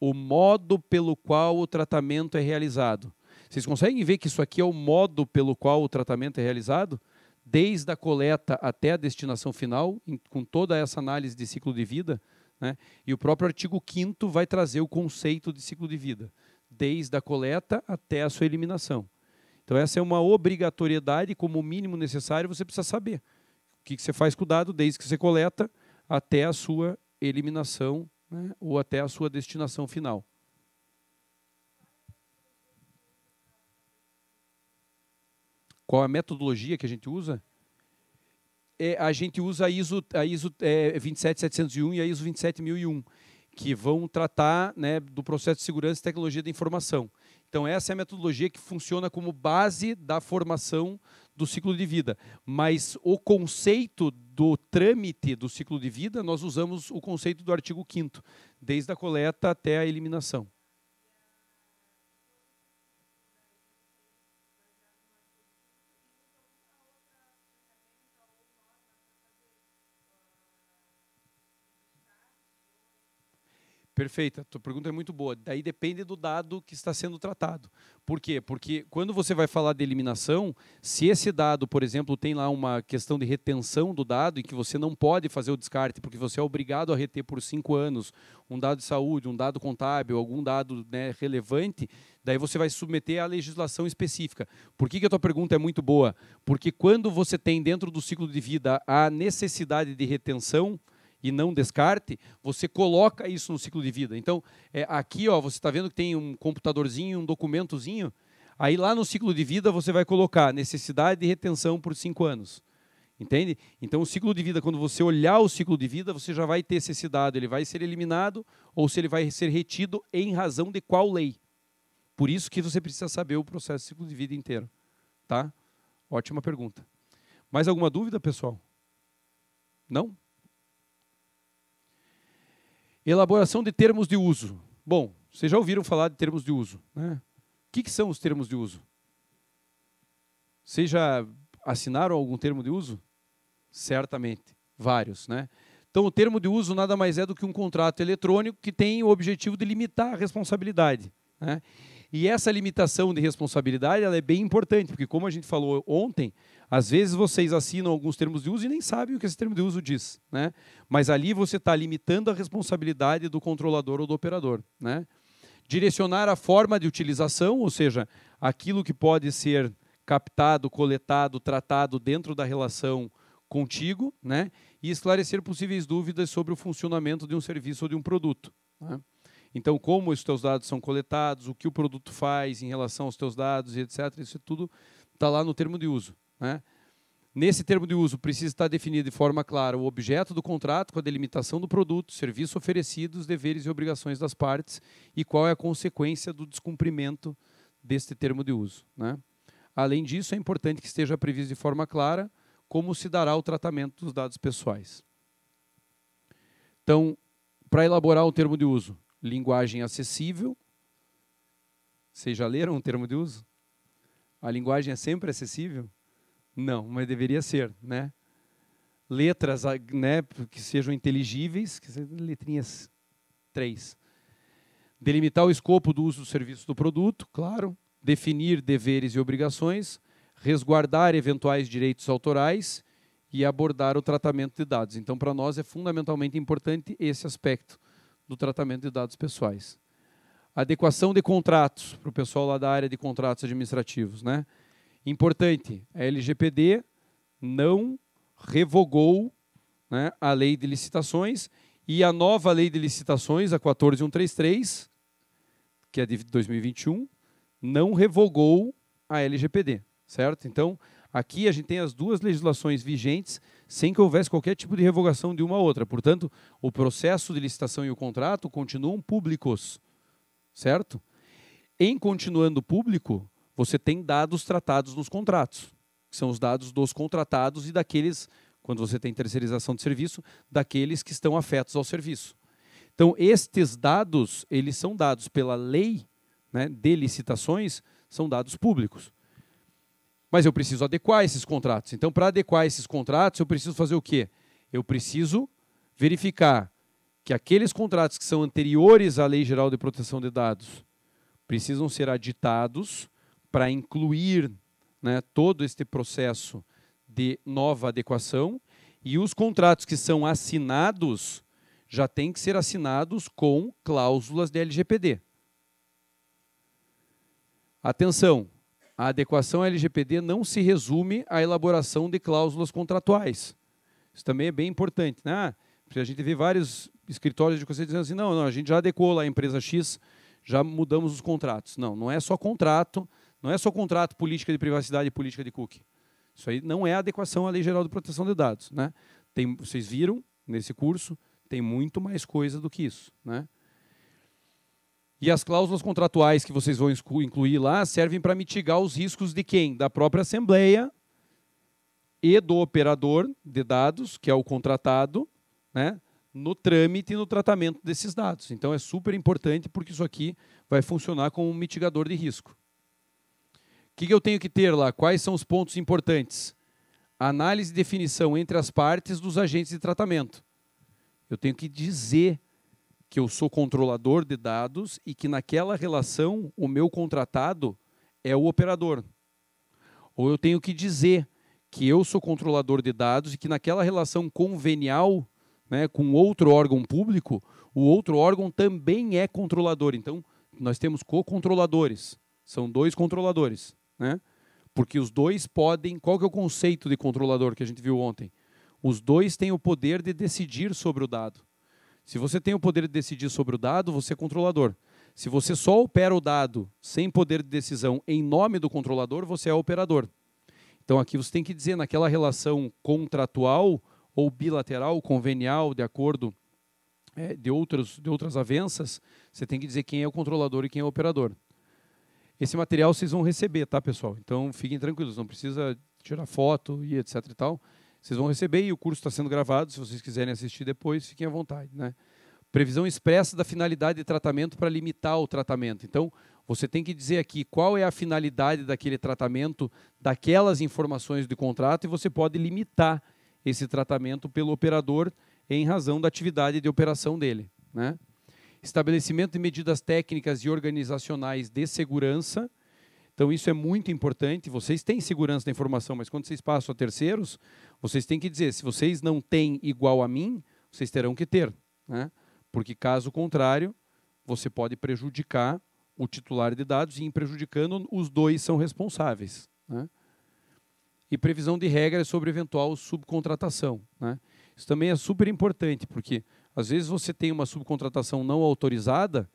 o modo pelo qual o tratamento é realizado. Vocês conseguem ver que isso aqui é o modo pelo qual o tratamento é realizado? desde a coleta até a destinação final, em, com toda essa análise de ciclo de vida. Né? E o próprio artigo 5 vai trazer o conceito de ciclo de vida, desde a coleta até a sua eliminação. Então, essa é uma obrigatoriedade, como mínimo necessário, você precisa saber o que, que você faz com o dado desde que você coleta até a sua eliminação né? ou até a sua destinação final. qual a metodologia que a gente usa? É, a gente usa a ISO, a ISO é, 27701 e a ISO 27001, que vão tratar né, do processo de segurança e tecnologia da informação. Então, essa é a metodologia que funciona como base da formação do ciclo de vida. Mas o conceito do trâmite do ciclo de vida, nós usamos o conceito do artigo 5 desde a coleta até a eliminação. Perfeita. Tua pergunta é muito boa. Daí depende do dado que está sendo tratado. Por quê? Porque quando você vai falar de eliminação, se esse dado, por exemplo, tem lá uma questão de retenção do dado e que você não pode fazer o descarte porque você é obrigado a reter por cinco anos um dado de saúde, um dado contábil, algum dado né, relevante, daí você vai submeter à legislação específica. Por que, que a tua pergunta é muito boa? Porque quando você tem dentro do ciclo de vida a necessidade de retenção, e não descarte, você coloca isso no ciclo de vida. Então, é, aqui ó, você está vendo que tem um computadorzinho, um documentozinho. Aí lá no ciclo de vida você vai colocar necessidade de retenção por cinco anos. Entende? Então, o ciclo de vida, quando você olhar o ciclo de vida, você já vai ter se esse dado ele vai ser eliminado ou se ele vai ser retido em razão de qual lei. Por isso que você precisa saber o processo de ciclo de vida inteiro. Tá? Ótima pergunta. Mais alguma dúvida, pessoal? Não? Elaboração de termos de uso. Bom, vocês já ouviram falar de termos de uso. Né? O que, que são os termos de uso? Vocês já assinaram algum termo de uso? Certamente, vários. Né? Então, o termo de uso nada mais é do que um contrato eletrônico que tem o objetivo de limitar a responsabilidade. Né? E essa limitação de responsabilidade ela é bem importante, porque, como a gente falou ontem, às vezes vocês assinam alguns termos de uso e nem sabem o que esse termo de uso diz, né? Mas ali você está limitando a responsabilidade do controlador ou do operador, né? Direcionar a forma de utilização, ou seja, aquilo que pode ser captado, coletado, tratado dentro da relação contigo, né? E esclarecer possíveis dúvidas sobre o funcionamento de um serviço ou de um produto. Né? Então, como os teus dados são coletados, o que o produto faz em relação aos teus dados, etc. Isso tudo está lá no termo de uso. Né? Nesse termo de uso, precisa estar definido de forma clara o objeto do contrato com a delimitação do produto, serviço oferecido, os deveres e obrigações das partes e qual é a consequência do descumprimento deste termo de uso. Né? Além disso, é importante que esteja previsto de forma clara como se dará o tratamento dos dados pessoais. Então, para elaborar o um termo de uso, linguagem acessível. Vocês já leram o termo de uso? A linguagem é sempre acessível? Não, mas deveria ser, né? Letras, né, que sejam inteligíveis, que sejam letrinhas três. Delimitar o escopo do uso do serviço do produto, claro. Definir deveres e obrigações. Resguardar eventuais direitos autorais e abordar o tratamento de dados. Então, para nós é fundamentalmente importante esse aspecto do tratamento de dados pessoais. Adequação de contratos, para o pessoal lá da área de contratos administrativos, né? Importante, a LGPD não revogou né, a lei de licitações e a nova lei de licitações, a 14133, que é de 2021, não revogou a LGPD, certo? Então, aqui a gente tem as duas legislações vigentes sem que houvesse qualquer tipo de revogação de uma a outra. Portanto, o processo de licitação e o contrato continuam públicos, certo? Em continuando público, você tem dados tratados nos contratos, que são os dados dos contratados e daqueles, quando você tem terceirização de serviço, daqueles que estão afetos ao serviço. Então, estes dados, eles são dados pela lei né, de licitações, são dados públicos. Mas eu preciso adequar esses contratos. Então, para adequar esses contratos, eu preciso fazer o quê? Eu preciso verificar que aqueles contratos que são anteriores à Lei Geral de Proteção de Dados precisam ser aditados para incluir né, todo este processo de nova adequação e os contratos que são assinados já têm que ser assinados com cláusulas de LGPD. Atenção, a adequação LGPD não se resume à elaboração de cláusulas contratuais. Isso também é bem importante. Né? Porque a gente vê vários escritórios de conselho dizendo assim, não, não, a gente já adequou lá a empresa X, já mudamos os contratos. Não, não é só contrato, não é só contrato, política de privacidade e política de cookie. Isso aí não é adequação à Lei Geral de Proteção de Dados. Né? Tem, vocês viram nesse curso, tem muito mais coisa do que isso. Né? E as cláusulas contratuais que vocês vão incluir lá servem para mitigar os riscos de quem? Da própria Assembleia e do operador de dados, que é o contratado, né? no trâmite e no tratamento desses dados. Então é super importante porque isso aqui vai funcionar como um mitigador de risco que, que eu tenho que ter lá? Quais são os pontos importantes? Análise e definição entre as partes dos agentes de tratamento. Eu tenho que dizer que eu sou controlador de dados e que naquela relação o meu contratado é o operador. Ou eu tenho que dizer que eu sou controlador de dados e que naquela relação convenial né, com outro órgão público, o outro órgão também é controlador. Então, nós temos co-controladores. São dois controladores né? Porque os dois podem. Qual que é o conceito de controlador que a gente viu ontem? Os dois têm o poder de decidir sobre o dado. Se você tem o poder de decidir sobre o dado, você é controlador. Se você só opera o dado sem poder de decisão em nome do controlador, você é operador. Então aqui você tem que dizer naquela relação contratual ou bilateral, convenial, de acordo é, de, outros, de outras avanças, você tem que dizer quem é o controlador e quem é o operador. Esse material vocês vão receber, tá, pessoal? Então fiquem tranquilos, não precisa tirar foto e etc e tal. Vocês vão receber e o curso está sendo gravado. Se vocês quiserem assistir depois, fiquem à vontade, né? Previsão expressa da finalidade de tratamento para limitar o tratamento. Então, você tem que dizer aqui qual é a finalidade daquele tratamento, daquelas informações do contrato, e você pode limitar esse tratamento pelo operador em razão da atividade de operação dele. Né? estabelecimento de medidas técnicas e organizacionais de segurança. Então, isso é muito importante. Vocês têm segurança da informação, mas quando vocês passam a terceiros, vocês têm que dizer: se vocês não têm igual a mim, vocês terão que ter. Né? Porque, caso contrário, você pode prejudicar o titular de dados e, em prejudicando, os dois são responsáveis. Né? E previsão de regras sobre eventual subcontratação. Né? Isso também é super importante, porque às vezes você tem uma subcontratação não autorizada,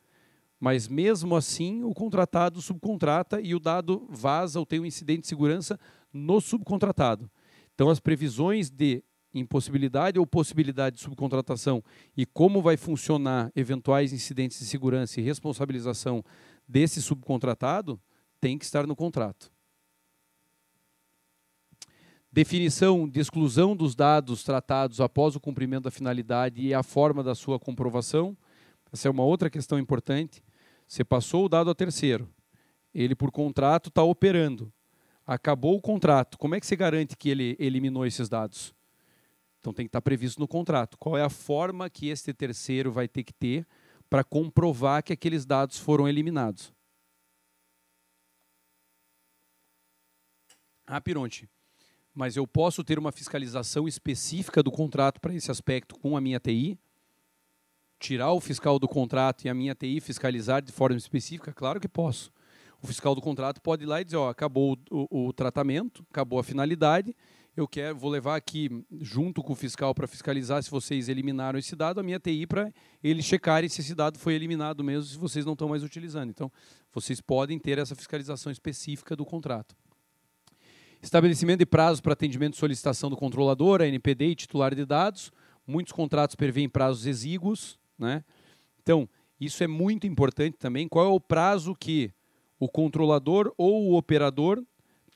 mas mesmo assim o contratado subcontrata e o dado vaza ou tem um incidente de segurança no subcontratado. Então as previsões de impossibilidade ou possibilidade de subcontratação e como vai funcionar eventuais incidentes de segurança e responsabilização desse subcontratado tem que estar no contrato definição de exclusão dos dados tratados após o cumprimento da finalidade e a forma da sua comprovação. Essa é uma outra questão importante. Você passou o dado a terceiro, ele por contrato está operando, acabou o contrato. Como é que você garante que ele eliminou esses dados? Então tem que estar tá previsto no contrato. Qual é a forma que este terceiro vai ter que ter para comprovar que aqueles dados foram eliminados? Ah, Pironte mas eu posso ter uma fiscalização específica do contrato para esse aspecto com a minha TI? Tirar o fiscal do contrato e a minha TI fiscalizar de forma específica? Claro que posso. O fiscal do contrato pode ir lá e dizer: ó, acabou o, o, o tratamento, acabou a finalidade, eu quero, vou levar aqui junto com o fiscal para fiscalizar se vocês eliminaram esse dado, a minha TI para eles checarem se esse dado foi eliminado mesmo, se vocês não estão mais utilizando. Então, vocês podem ter essa fiscalização específica do contrato. Estabelecimento de prazos para atendimento e solicitação do controlador, ANPD e titular de dados. Muitos contratos prevêem prazos exíguos. Né? Então, isso é muito importante também. Qual é o prazo que o controlador ou o operador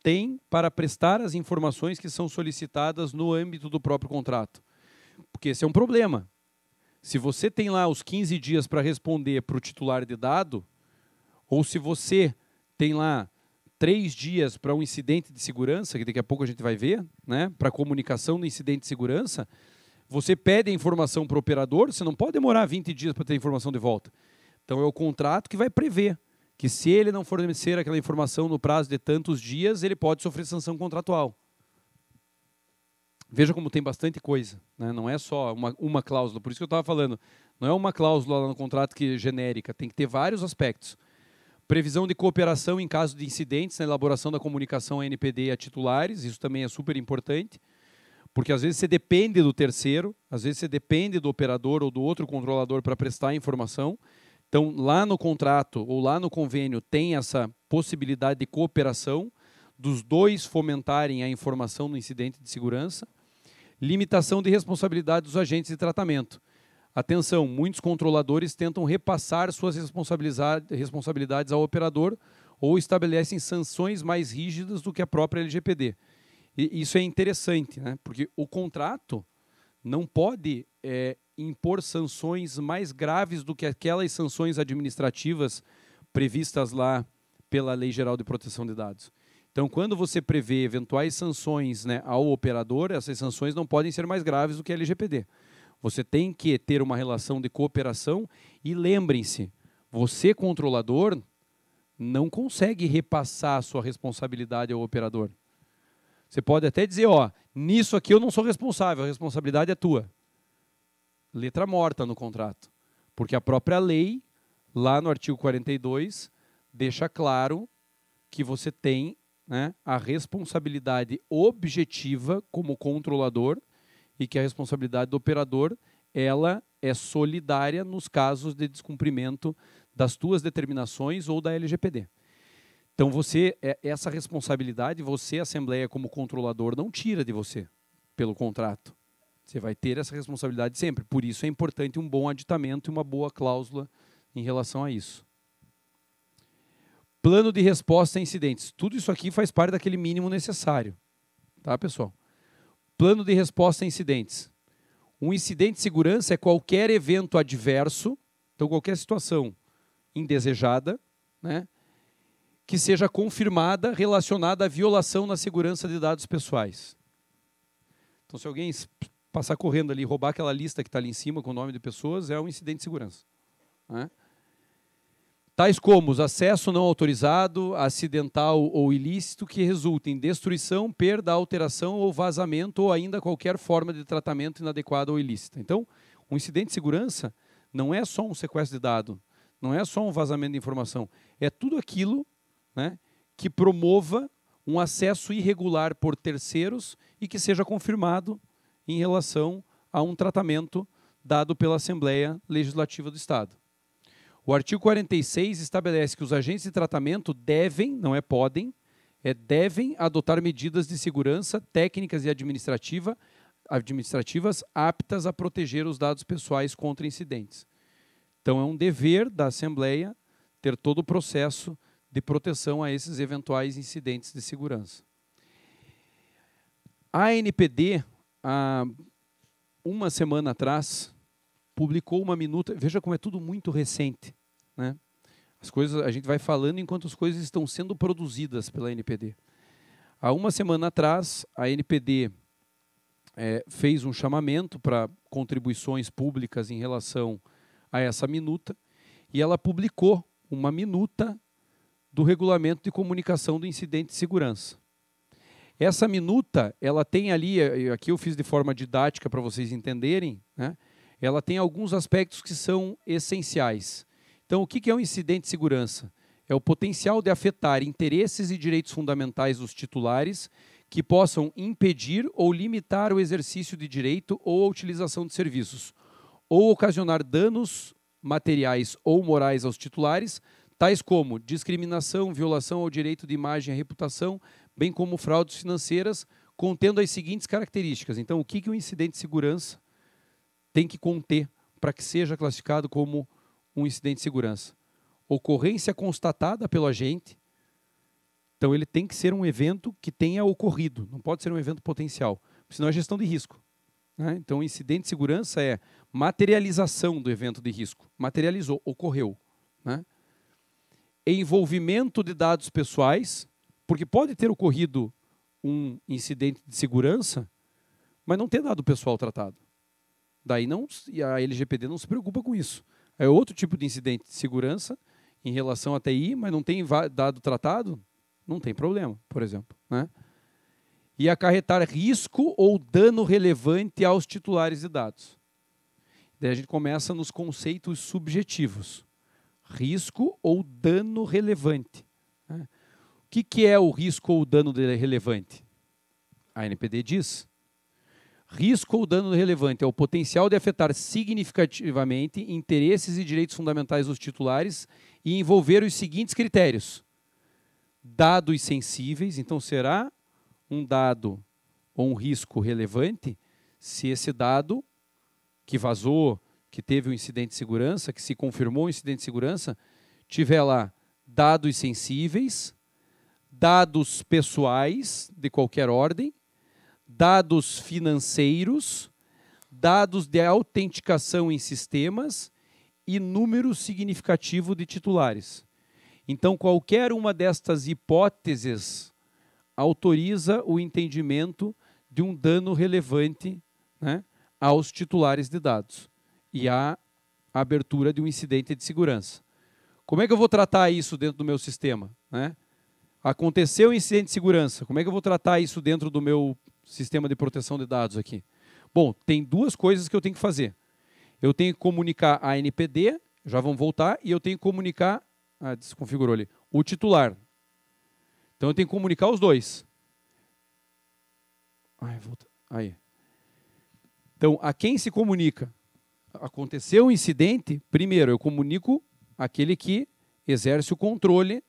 tem para prestar as informações que são solicitadas no âmbito do próprio contrato? Porque esse é um problema. Se você tem lá os 15 dias para responder para o titular de dado, ou se você tem lá três dias para um incidente de segurança, que daqui a pouco a gente vai ver, né? para comunicação do incidente de segurança, você pede a informação para o operador, você não pode demorar 20 dias para ter a informação de volta. Então é o contrato que vai prever que se ele não fornecer aquela informação no prazo de tantos dias, ele pode sofrer sanção contratual. Veja como tem bastante coisa, né? não é só uma, uma cláusula. Por isso que eu estava falando, não é uma cláusula lá no contrato que é genérica, tem que ter vários aspectos. Previsão de cooperação em caso de incidentes na elaboração da comunicação à NPD e a titulares, isso também é super importante, porque às vezes você depende do terceiro, às vezes você depende do operador ou do outro controlador para prestar a informação. Então, lá no contrato ou lá no convênio tem essa possibilidade de cooperação dos dois fomentarem a informação no incidente de segurança. Limitação de responsabilidade dos agentes de tratamento. Atenção, muitos controladores tentam repassar suas responsabilidades ao operador ou estabelecem sanções mais rígidas do que a própria LGPD. E isso é interessante, né? porque o contrato não pode é, impor sanções mais graves do que aquelas sanções administrativas previstas lá pela Lei Geral de Proteção de Dados. Então, quando você prevê eventuais sanções né, ao operador, essas sanções não podem ser mais graves do que a LGPD. Você tem que ter uma relação de cooperação e lembrem-se, você controlador não consegue repassar a sua responsabilidade ao operador. Você pode até dizer, ó, nisso aqui eu não sou responsável, a responsabilidade é tua. Letra morta no contrato, porque a própria lei, lá no artigo 42, deixa claro que você tem né, a responsabilidade objetiva como controlador e que a responsabilidade do operador ela é solidária nos casos de descumprimento das tuas determinações ou da LGPD. Então você é, essa responsabilidade você assembleia como controlador não tira de você pelo contrato. Você vai ter essa responsabilidade sempre. Por isso é importante um bom aditamento e uma boa cláusula em relação a isso. Plano de resposta a incidentes. Tudo isso aqui faz parte daquele mínimo necessário, tá, pessoal? Plano de resposta a incidentes. Um incidente de segurança é qualquer evento adverso, então qualquer situação indesejada, né, que seja confirmada relacionada à violação na segurança de dados pessoais. Então, se alguém passar correndo ali e roubar aquela lista que está ali em cima com o nome de pessoas, é um incidente de segurança. Né? tais como os acesso não autorizado, acidental ou ilícito que resulte em destruição, perda, alteração ou vazamento ou ainda qualquer forma de tratamento inadequado ou ilícita. Então, um incidente de segurança não é só um sequestro de dado, não é só um vazamento de informação, é tudo aquilo né, que promova um acesso irregular por terceiros e que seja confirmado em relação a um tratamento dado pela Assembleia Legislativa do Estado. O artigo 46 estabelece que os agentes de tratamento devem, não é podem, é devem adotar medidas de segurança, técnicas e administrativa, administrativas aptas a proteger os dados pessoais contra incidentes. Então é um dever da Assembleia ter todo o processo de proteção a esses eventuais incidentes de segurança. A NPD, há uma semana atrás, publicou uma minuta. Veja como é tudo muito recente, né? As coisas a gente vai falando enquanto as coisas estão sendo produzidas pela NPD. Há uma semana atrás a NPD é, fez um chamamento para contribuições públicas em relação a essa minuta e ela publicou uma minuta do regulamento de comunicação do incidente de segurança. Essa minuta, ela tem ali, aqui eu fiz de forma didática para vocês entenderem, né? ela tem alguns aspectos que são essenciais. Então, o que é um incidente de segurança? É o potencial de afetar interesses e direitos fundamentais dos titulares que possam impedir ou limitar o exercício de direito ou a utilização de serviços, ou ocasionar danos materiais ou morais aos titulares, tais como discriminação, violação ao direito de imagem e reputação, bem como fraudes financeiras, contendo as seguintes características. Então, o que, é um incidente de segurança tem que conter para que seja classificado como um incidente de segurança. Ocorrência constatada pelo agente, então ele tem que ser um evento que tenha ocorrido, não pode ser um evento potencial, senão é gestão de risco. Né? Então, incidente de segurança é materialização do evento de risco. Materializou, ocorreu. Né? Envolvimento de dados pessoais, porque pode ter ocorrido um incidente de segurança, mas não ter dado pessoal tratado. Daí não, a LGPD não se preocupa com isso. É outro tipo de incidente de segurança em relação à TI, mas não tem dado tratado, não tem problema, por exemplo. Né? E acarretar risco ou dano relevante aos titulares de dados. Daí a gente começa nos conceitos subjetivos. Risco ou dano relevante. Né? O que, que é o risco ou dano relevante? A NPD diz Risco ou dano relevante é o potencial de afetar significativamente interesses e direitos fundamentais dos titulares e envolver os seguintes critérios: dados sensíveis, então será um dado ou um risco relevante se esse dado que vazou, que teve um incidente de segurança, que se confirmou um incidente de segurança, tiver lá dados sensíveis, dados pessoais de qualquer ordem dados financeiros, dados de autenticação em sistemas e número significativo de titulares. Então, qualquer uma destas hipóteses autoriza o entendimento de um dano relevante né, aos titulares de dados e à abertura de um incidente de segurança. Como é que eu vou tratar isso dentro do meu sistema? Né? Aconteceu um incidente de segurança, como é que eu vou tratar isso dentro do meu sistema de proteção de dados aqui? Bom, tem duas coisas que eu tenho que fazer. Eu tenho que comunicar a NPD, já vão voltar, e eu tenho que comunicar, ah, desconfigurou ali, o titular. Então eu tenho que comunicar os dois. Ai, volta. Aí. Então, a quem se comunica? Aconteceu um incidente, primeiro eu comunico aquele que exerce o controle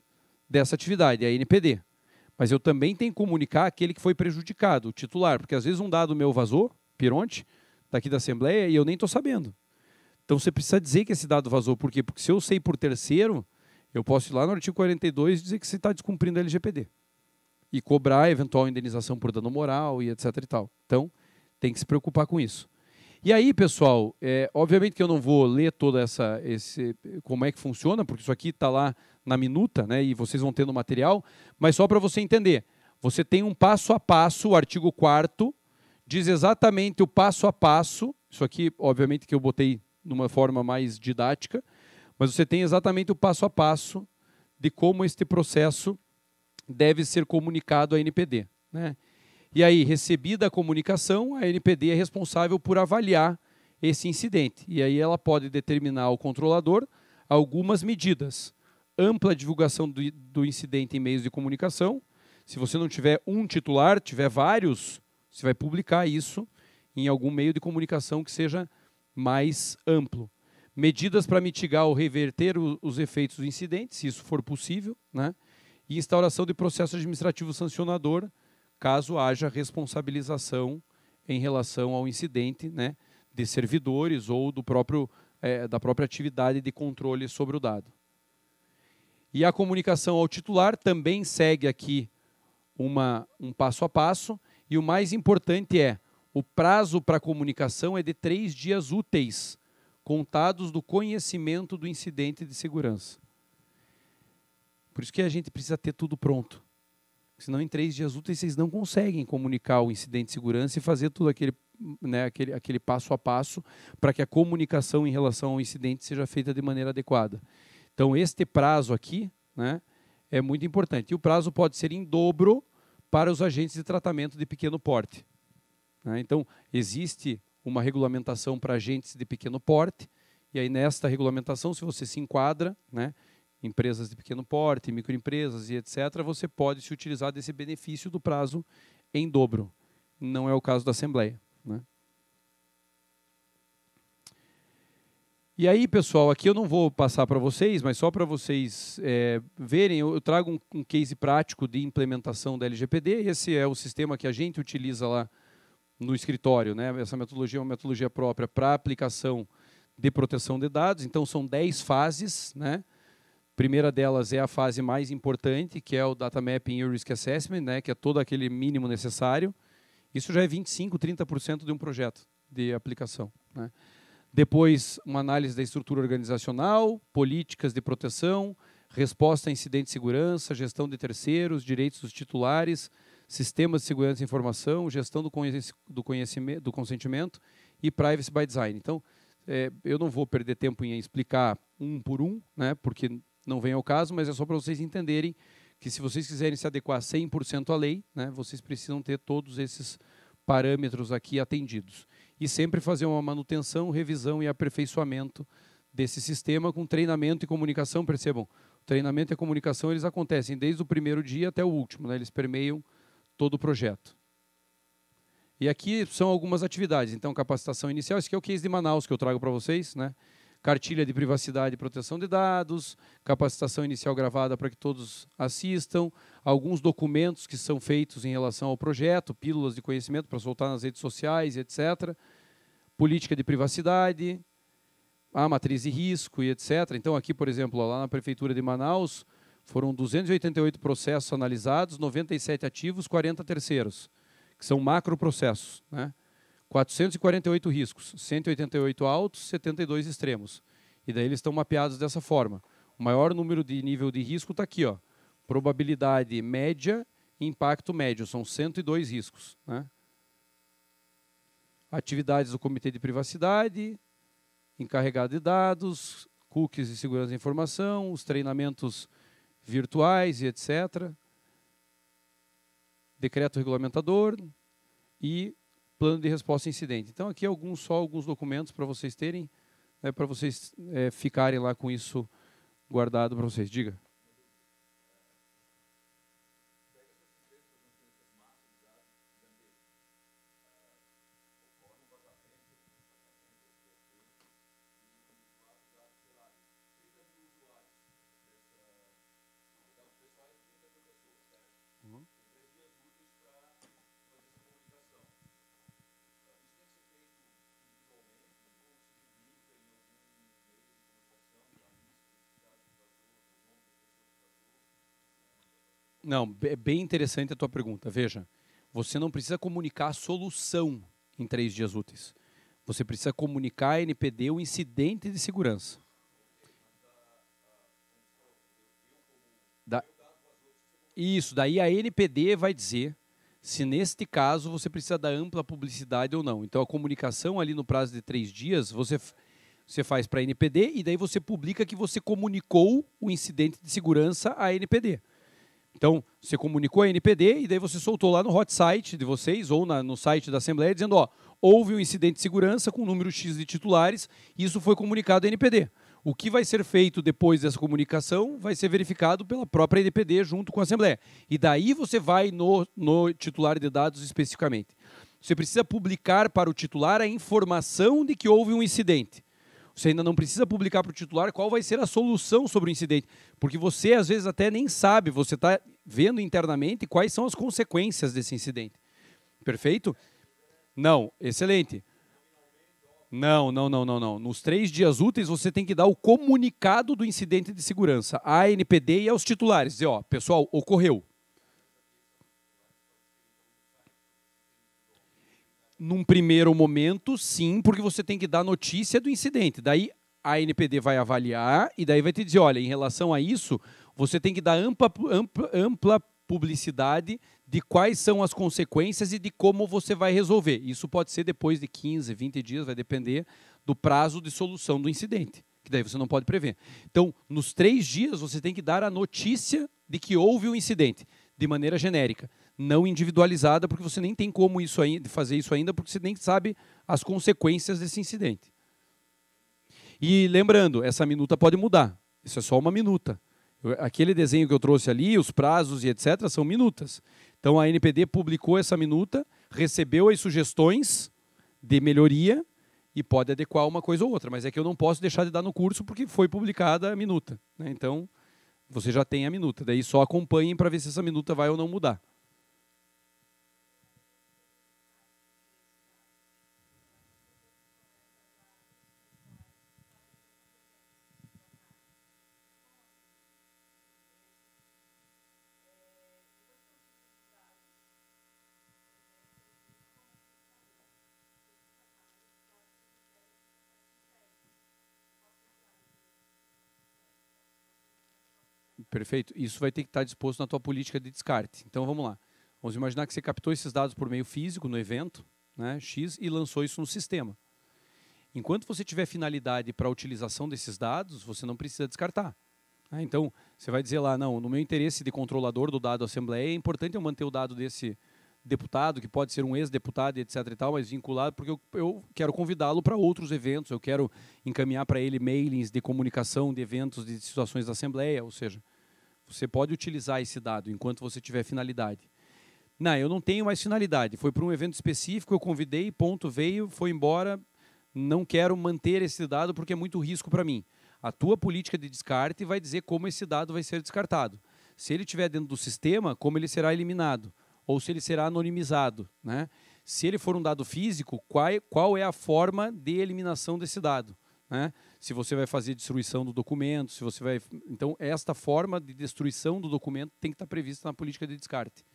dessa atividade, a NPD. Mas eu também tenho que comunicar aquele que foi prejudicado, o titular, porque às vezes um dado meu vazou, Pironte, daqui tá da Assembleia, e eu nem estou sabendo. Então você precisa dizer que esse dado vazou, por quê? Porque se eu sei por terceiro, eu posso ir lá no artigo 42 e dizer que você está descumprindo a LGPD. E cobrar eventual indenização por dano moral e etc e tal. Então, tem que se preocupar com isso. E aí, pessoal, é, obviamente que eu não vou ler toda essa esse como é que funciona, porque isso aqui está lá na minuta, né? E vocês vão ter no material, mas só para você entender. Você tem um passo a passo, o artigo 4 diz exatamente o passo a passo. Isso aqui, obviamente que eu botei numa forma mais didática, mas você tem exatamente o passo a passo de como este processo deve ser comunicado à NPD, né? E aí, recebida a comunicação, a NPD é responsável por avaliar esse incidente. E aí ela pode determinar ao controlador algumas medidas. Ampla divulgação do, do incidente em meios de comunicação. Se você não tiver um titular, tiver vários, você vai publicar isso em algum meio de comunicação que seja mais amplo. Medidas para mitigar ou reverter o, os efeitos do incidente, se isso for possível, né? e instauração de processo administrativo sancionador caso haja responsabilização em relação ao incidente né, de servidores ou do próprio, é, da própria atividade de controle sobre o dado. E a comunicação ao titular também segue aqui uma, um passo a passo, e o mais importante é o prazo para comunicação é de três dias úteis, contados do conhecimento do incidente de segurança. Por isso que a gente precisa ter tudo pronto. Senão, em três dias úteis, vocês não conseguem comunicar o incidente de segurança e fazer tudo aquele, né, aquele, aquele passo a passo para que a comunicação em relação ao incidente seja feita de maneira adequada. Então, este prazo aqui né, é muito importante. E o prazo pode ser em dobro para os agentes de tratamento de pequeno porte. Né? Então, existe uma regulamentação para agentes de pequeno porte, e aí nesta regulamentação, se você se enquadra, né, empresas de pequeno porte, microempresas e etc., você pode se utilizar desse benefício do prazo em dobro. Não é o caso da Assembleia. Né? E aí, pessoal, aqui eu não vou passar para vocês, mas só para vocês é, verem, eu, trago um, um, case prático de implementação da LGPD. Esse é o sistema que a gente utiliza lá no escritório. Né? Essa metodologia é uma metodologia própria para aplicação de proteção de dados. Então, são 10 fases. Né? primeira delas é a fase mais importante, que é o Data Mapping e o Risk Assessment, né, que é todo aquele mínimo necessário. Isso já é 25, 30% de um projeto de aplicação. Né? Depois, uma análise da estrutura organizacional, políticas de proteção, resposta a incidentes, de segurança, gestão de terceiros, direitos dos titulares, sistemas de segurança e informação, gestão do, do, conhecimento, do consentimento e privacy by design. Então, é, eu não vou perder tempo em explicar um por um, né, porque não vem ao caso, mas é só para vocês entenderem que se vocês quiserem se adequar 100% à lei, né, vocês precisam ter todos esses parâmetros aqui atendidos. E sempre fazer uma manutenção, revisão e aperfeiçoamento desse sistema com treinamento e comunicação, percebam, treinamento e a comunicação eles acontecem desde o primeiro dia até o último, né? eles permeiam todo o projeto. E aqui são algumas atividades, então capacitação inicial, esse aqui é o case de Manaus que eu trago para vocês, né? cartilha de privacidade e proteção de dados, capacitação inicial gravada para que todos assistam, alguns documentos que são feitos em relação ao projeto, pílulas de conhecimento para soltar nas redes sociais, etc. Política de privacidade, a matriz de risco e etc. Então, aqui, por exemplo, lá na Prefeitura de Manaus, foram 288 processos analisados, 97 ativos, 40 terceiros, que são macroprocessos, né? 448 riscos, 188 altos, 72 extremos. E daí eles estão mapeados dessa forma. O maior número de nível de risco está aqui, ó. Probabilidade média e impacto médio. São 102 riscos. Né? Atividades do comitê de privacidade, encarregado de dados, cookies e segurança da informação, os treinamentos virtuais e etc. Decreto regulamentador e plano de resposta a incidente. Então, aqui alguns só alguns documentos para vocês terem, né, para vocês é, ficarem lá com isso guardado para vocês. Diga. Não, é bem interessante a tua pergunta. Veja, você não precisa comunicar a solução em três dias úteis. Você precisa comunicar à NPD o incidente de segurança. Da... Isso, daí a NPD vai dizer se neste caso você precisa da ampla publicidade ou não. Então a comunicação ali no prazo de três dias você, você faz para a NPD e daí você publica que você comunicou o incidente de segurança à NPD. Então, você comunicou a NPD e daí você soltou lá no hot site de vocês ou na, no site da Assembleia dizendo, ó, houve um incidente de segurança com número X de titulares e isso foi comunicado à NPD. O que vai ser feito depois dessa comunicação vai ser verificado pela própria NPD junto com a Assembleia. E daí você vai no, no titular de dados especificamente. Você precisa publicar para o titular a informação de que houve um incidente. Você ainda não precisa publicar para o titular qual vai ser a solução sobre o incidente, porque você às vezes até nem sabe, você está vendo internamente quais são as consequências desse incidente. Perfeito? Não, excelente. Não, não, não, não, não. Nos três dias úteis você tem que dar o comunicado do incidente de segurança à NPD e aos titulares. Dizer, ó, pessoal, ocorreu, num primeiro momento, sim, porque você tem que dar notícia do incidente. Daí a NPD vai avaliar e daí vai te dizer, olha, em relação a isso, você tem que dar ampla, ampla, ampla publicidade de quais são as consequências e de como você vai resolver. Isso pode ser depois de 15, 20 dias, vai depender do prazo de solução do incidente, que daí você não pode prever. Então, nos três dias, você tem que dar a notícia de que houve o um incidente, de maneira genérica não individualizada, porque você nem tem como isso ainda, fazer isso ainda, porque você nem sabe as consequências desse incidente. E lembrando, essa minuta pode mudar. Isso é só uma minuta. Aquele desenho que eu trouxe ali, os prazos e etc., são minutas. Então a NPD publicou essa minuta, recebeu as sugestões de melhoria e pode adequar uma coisa ou outra. Mas é que eu não posso deixar de dar no curso porque foi publicada a minuta. Né? Então você já tem a minuta. Daí só acompanhem para ver se essa minuta vai ou não mudar. Perfeito? Isso vai ter que estar disposto na tua política de descarte. Então vamos lá. Vamos imaginar que você captou esses dados por meio físico no evento, né, X, e lançou isso no sistema. Enquanto você tiver finalidade para a utilização desses dados, você não precisa descartar. Ah, então, você vai dizer lá, não, no meu interesse de controlador do dado Assembleia, é importante eu manter o dado desse deputado, que pode ser um ex-deputado, etc. e tal, mas vinculado, porque eu, eu quero convidá-lo para outros eventos, eu quero encaminhar para ele mailings de comunicação de eventos, de situações da Assembleia, ou seja, você pode utilizar esse dado enquanto você tiver finalidade. Não, eu não tenho mais finalidade. Foi para um evento específico, eu convidei, ponto, veio, foi embora. Não quero manter esse dado porque é muito risco para mim. A tua política de descarte vai dizer como esse dado vai ser descartado. Se ele estiver dentro do sistema, como ele será eliminado ou se ele será anonimizado, né? Se ele for um dado físico, qual, qual é a forma de eliminação desse dado, né? se você vai fazer destruição do documento, se você vai. Então, esta forma de destruição do documento tem que estar prevista na política de descarte.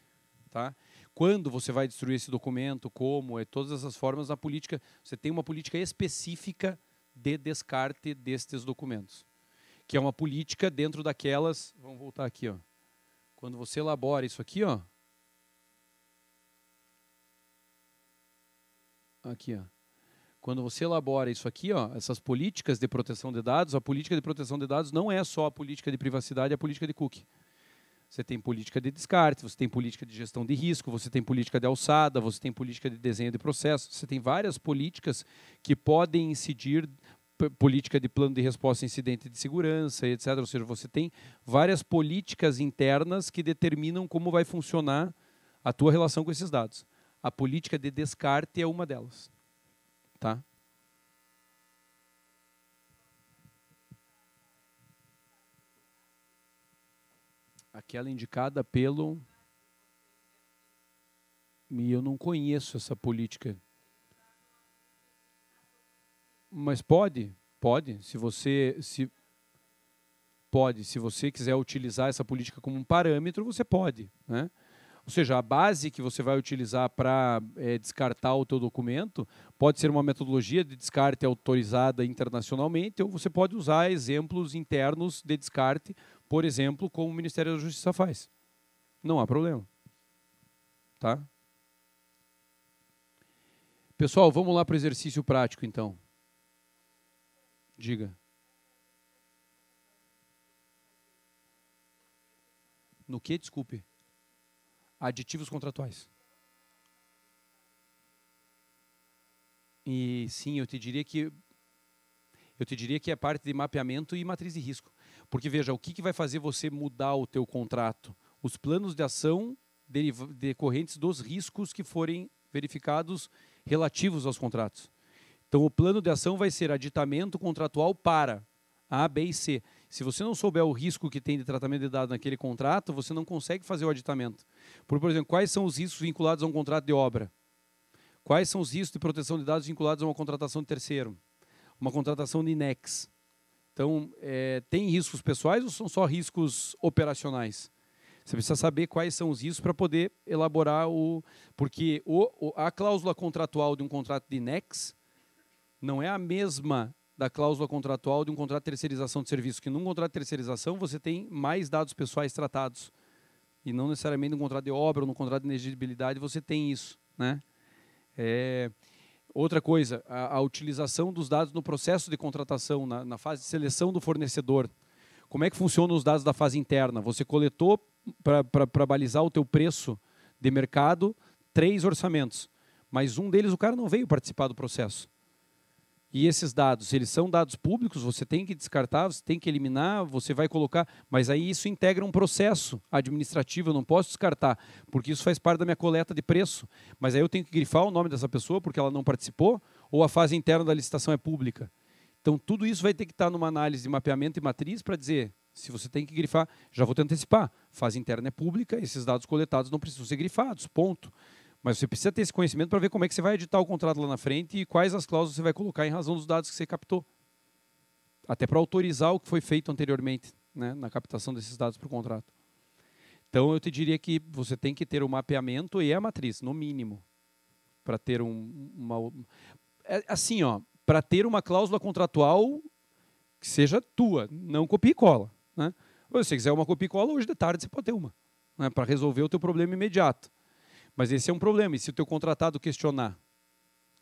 Tá? Quando você vai destruir esse documento, como, é, todas essas formas na política. Você tem uma política específica de descarte destes documentos, que é uma política dentro daquelas. Vamos voltar aqui. Ó. Quando você elabora isso aqui, ó, aqui, ó quando você elabora isso aqui, ó, essas políticas de proteção de dados, a política de proteção de dados não é só a política de privacidade, é a política de cookie. Você tem política de descarte, você tem política de gestão de risco, você tem política de alçada, você tem política de desenho de processo, você tem várias políticas que podem incidir política de plano de resposta a incidente de segurança, etc. Ou seja, você tem várias políticas internas que determinam como vai funcionar a tua relação com esses dados. A política de descarte é uma delas tá? Aquela é indicada pelo. E eu não conheço essa política. Mas pode, pode. Se você. Se, pode. Se você quiser utilizar essa política como um parâmetro, você pode. Né? Ou seja, a base que você vai utilizar para é, descartar o teu documento pode ser uma metodologia de descarte autorizada internacionalmente ou você pode usar exemplos internos de descarte, por exemplo, como o Ministério da Justiça faz. Não há problema. Tá? Pessoal, vamos lá para o exercício prático, então. Diga. No que? Desculpe aditivos contratuais. E sim, eu te diria que eu te diria que é parte de mapeamento e matriz de risco. Porque veja, o que, que vai fazer você mudar o teu contrato? Os planos de ação decorrentes dos riscos que forem verificados relativos aos contratos. Então, o plano de ação vai ser aditamento contratual para A, B e C. Se você não souber o risco que tem de tratamento de dados naquele contrato, você não consegue fazer o aditamento. Por, por exemplo, quais são os riscos vinculados a um contrato de obra? Quais são os riscos de proteção de dados vinculados a uma contratação de terceiro? Uma contratação de INEX? Então, é, tem riscos pessoais ou são só riscos operacionais? Você precisa saber quais são os riscos para poder elaborar o. Porque o, a cláusula contratual de um contrato de INEX não é a mesma da cláusula contratual de um contrato de terceirização de serviço, que num contrato de terceirização você tem mais dados pessoais tratados. E não necessariamente num contrato de obra ou num contrato de energibilidade você tem isso. Né? É, outra coisa, a, a, utilização dos dados no processo de contratação, na, na fase de seleção do fornecedor. Como é que funcionam os dados da fase interna? Você coletou para balizar o teu preço de mercado três orçamentos, mas um deles o cara não veio participar do processo. E esses dados, eles são dados públicos, você tem que descartar, você tem que eliminar, você vai colocar, mas aí isso integra um processo administrativo, eu não posso descartar, porque isso faz parte da minha coleta de preço. Mas aí eu tenho que grifar o nome dessa pessoa porque ela não participou, ou a fase interna da licitação é pública. Então tudo isso vai ter que estar numa análise de mapeamento e matriz para dizer se você tem que grifar, já vou te antecipar. Fase interna é pública, esses dados coletados não precisam ser grifados, ponto. Mas você precisa ter esse conhecimento para ver como é que você vai editar o contrato lá na frente e quais as cláusulas você vai colocar em razão dos dados que você captou. Até para autorizar o que foi feito anteriormente né, na captação desses dados para o contrato. Então, eu te diria que você tem que ter o mapeamento e a matriz, no mínimo, para ter um, uma. É, assim, ó, para ter uma cláusula contratual que seja tua, não copia e cola. Né? se você quiser uma copia e cola, hoje de tarde você pode ter uma, né, para resolver o teu problema imediato. Mas esse é um problema. E se o teu contratado questionar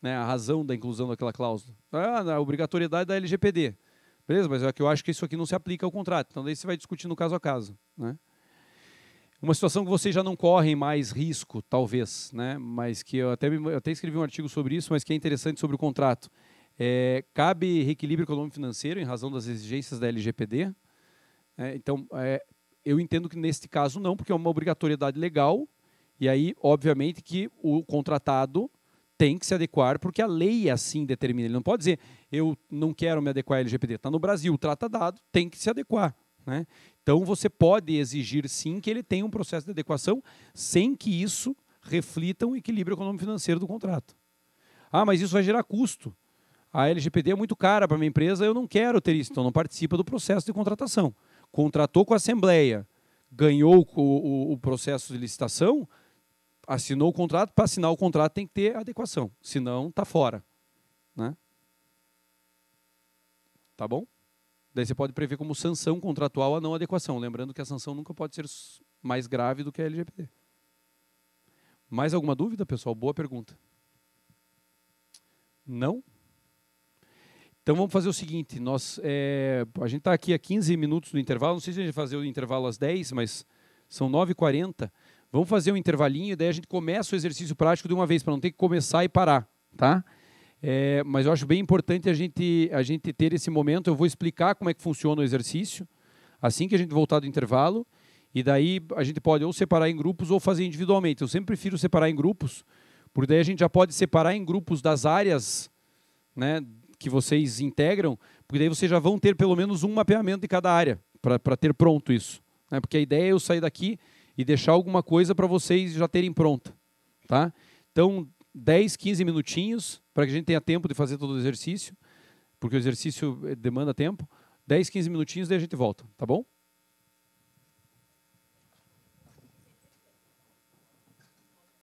né, a razão da inclusão daquela cláusula? Ah, a obrigatoriedade da LGPD. Beleza, mas é que eu acho que isso aqui não se aplica ao contrato. Então daí você vai discutindo caso a caso. Né? Uma situação que vocês já não correm mais risco, talvez, né? mas que eu até, eu até escrevi um artigo sobre isso, mas que é interessante sobre o contrato. É, cabe reequilíbrio econômico-financeiro em razão das exigências da LGPD. É, né? então, é, eu entendo que neste caso não, porque é uma obrigatoriedade legal, e aí, obviamente, que o contratado tem que se adequar, porque a lei assim determina. Ele não pode dizer, eu não quero me adequar à LGPD. Está no Brasil, trata dado, tem que se adequar. Né? Então, você pode exigir, sim, que ele tenha um processo de adequação, sem que isso reflita um equilíbrio econômico-financeiro do contrato. Ah, mas isso vai gerar custo. A LGPD é muito cara para minha empresa, eu não quero ter isso. Então, não participa do processo de contratação. Contratou com a Assembleia, ganhou o, o, o processo de licitação, assinou o contrato, para assinar o contrato tem que ter adequação, senão está fora. Né? Tá bom? Daí você pode prever como sanção contratual a não adequação, lembrando que a sanção nunca pode ser mais grave do que a LGPD. Mais alguma dúvida, pessoal? Boa pergunta. Não? Então vamos fazer o seguinte, nós, é, a gente está aqui a 15 minutos do intervalo, não sei se a gente vai fazer o intervalo às 10, mas são 9h40. Vamos fazer um intervalinho, e daí a gente começa o exercício prático de uma vez, para não ter que começar e parar, tá? É, mas eu acho bem importante a gente, a gente ter esse momento. Eu vou explicar como é que funciona o exercício, assim que a gente voltar do intervalo. E daí a gente pode ou separar em grupos ou fazer individualmente. Eu sempre prefiro separar em grupos, porque daí a gente já pode separar em grupos das áreas né, que vocês integram, porque daí vocês já vão ter pelo menos um mapeamento de cada área, para ter pronto isso. Né? Porque a ideia é eu sair daqui e deixar alguma coisa para vocês já terem pronta, tá? Então, 10, 15 minutinhos para que a gente tenha tempo de fazer todo o exercício, porque o exercício eh, demanda tempo. 10, 15 minutinhos daí a gente volta, tá bom?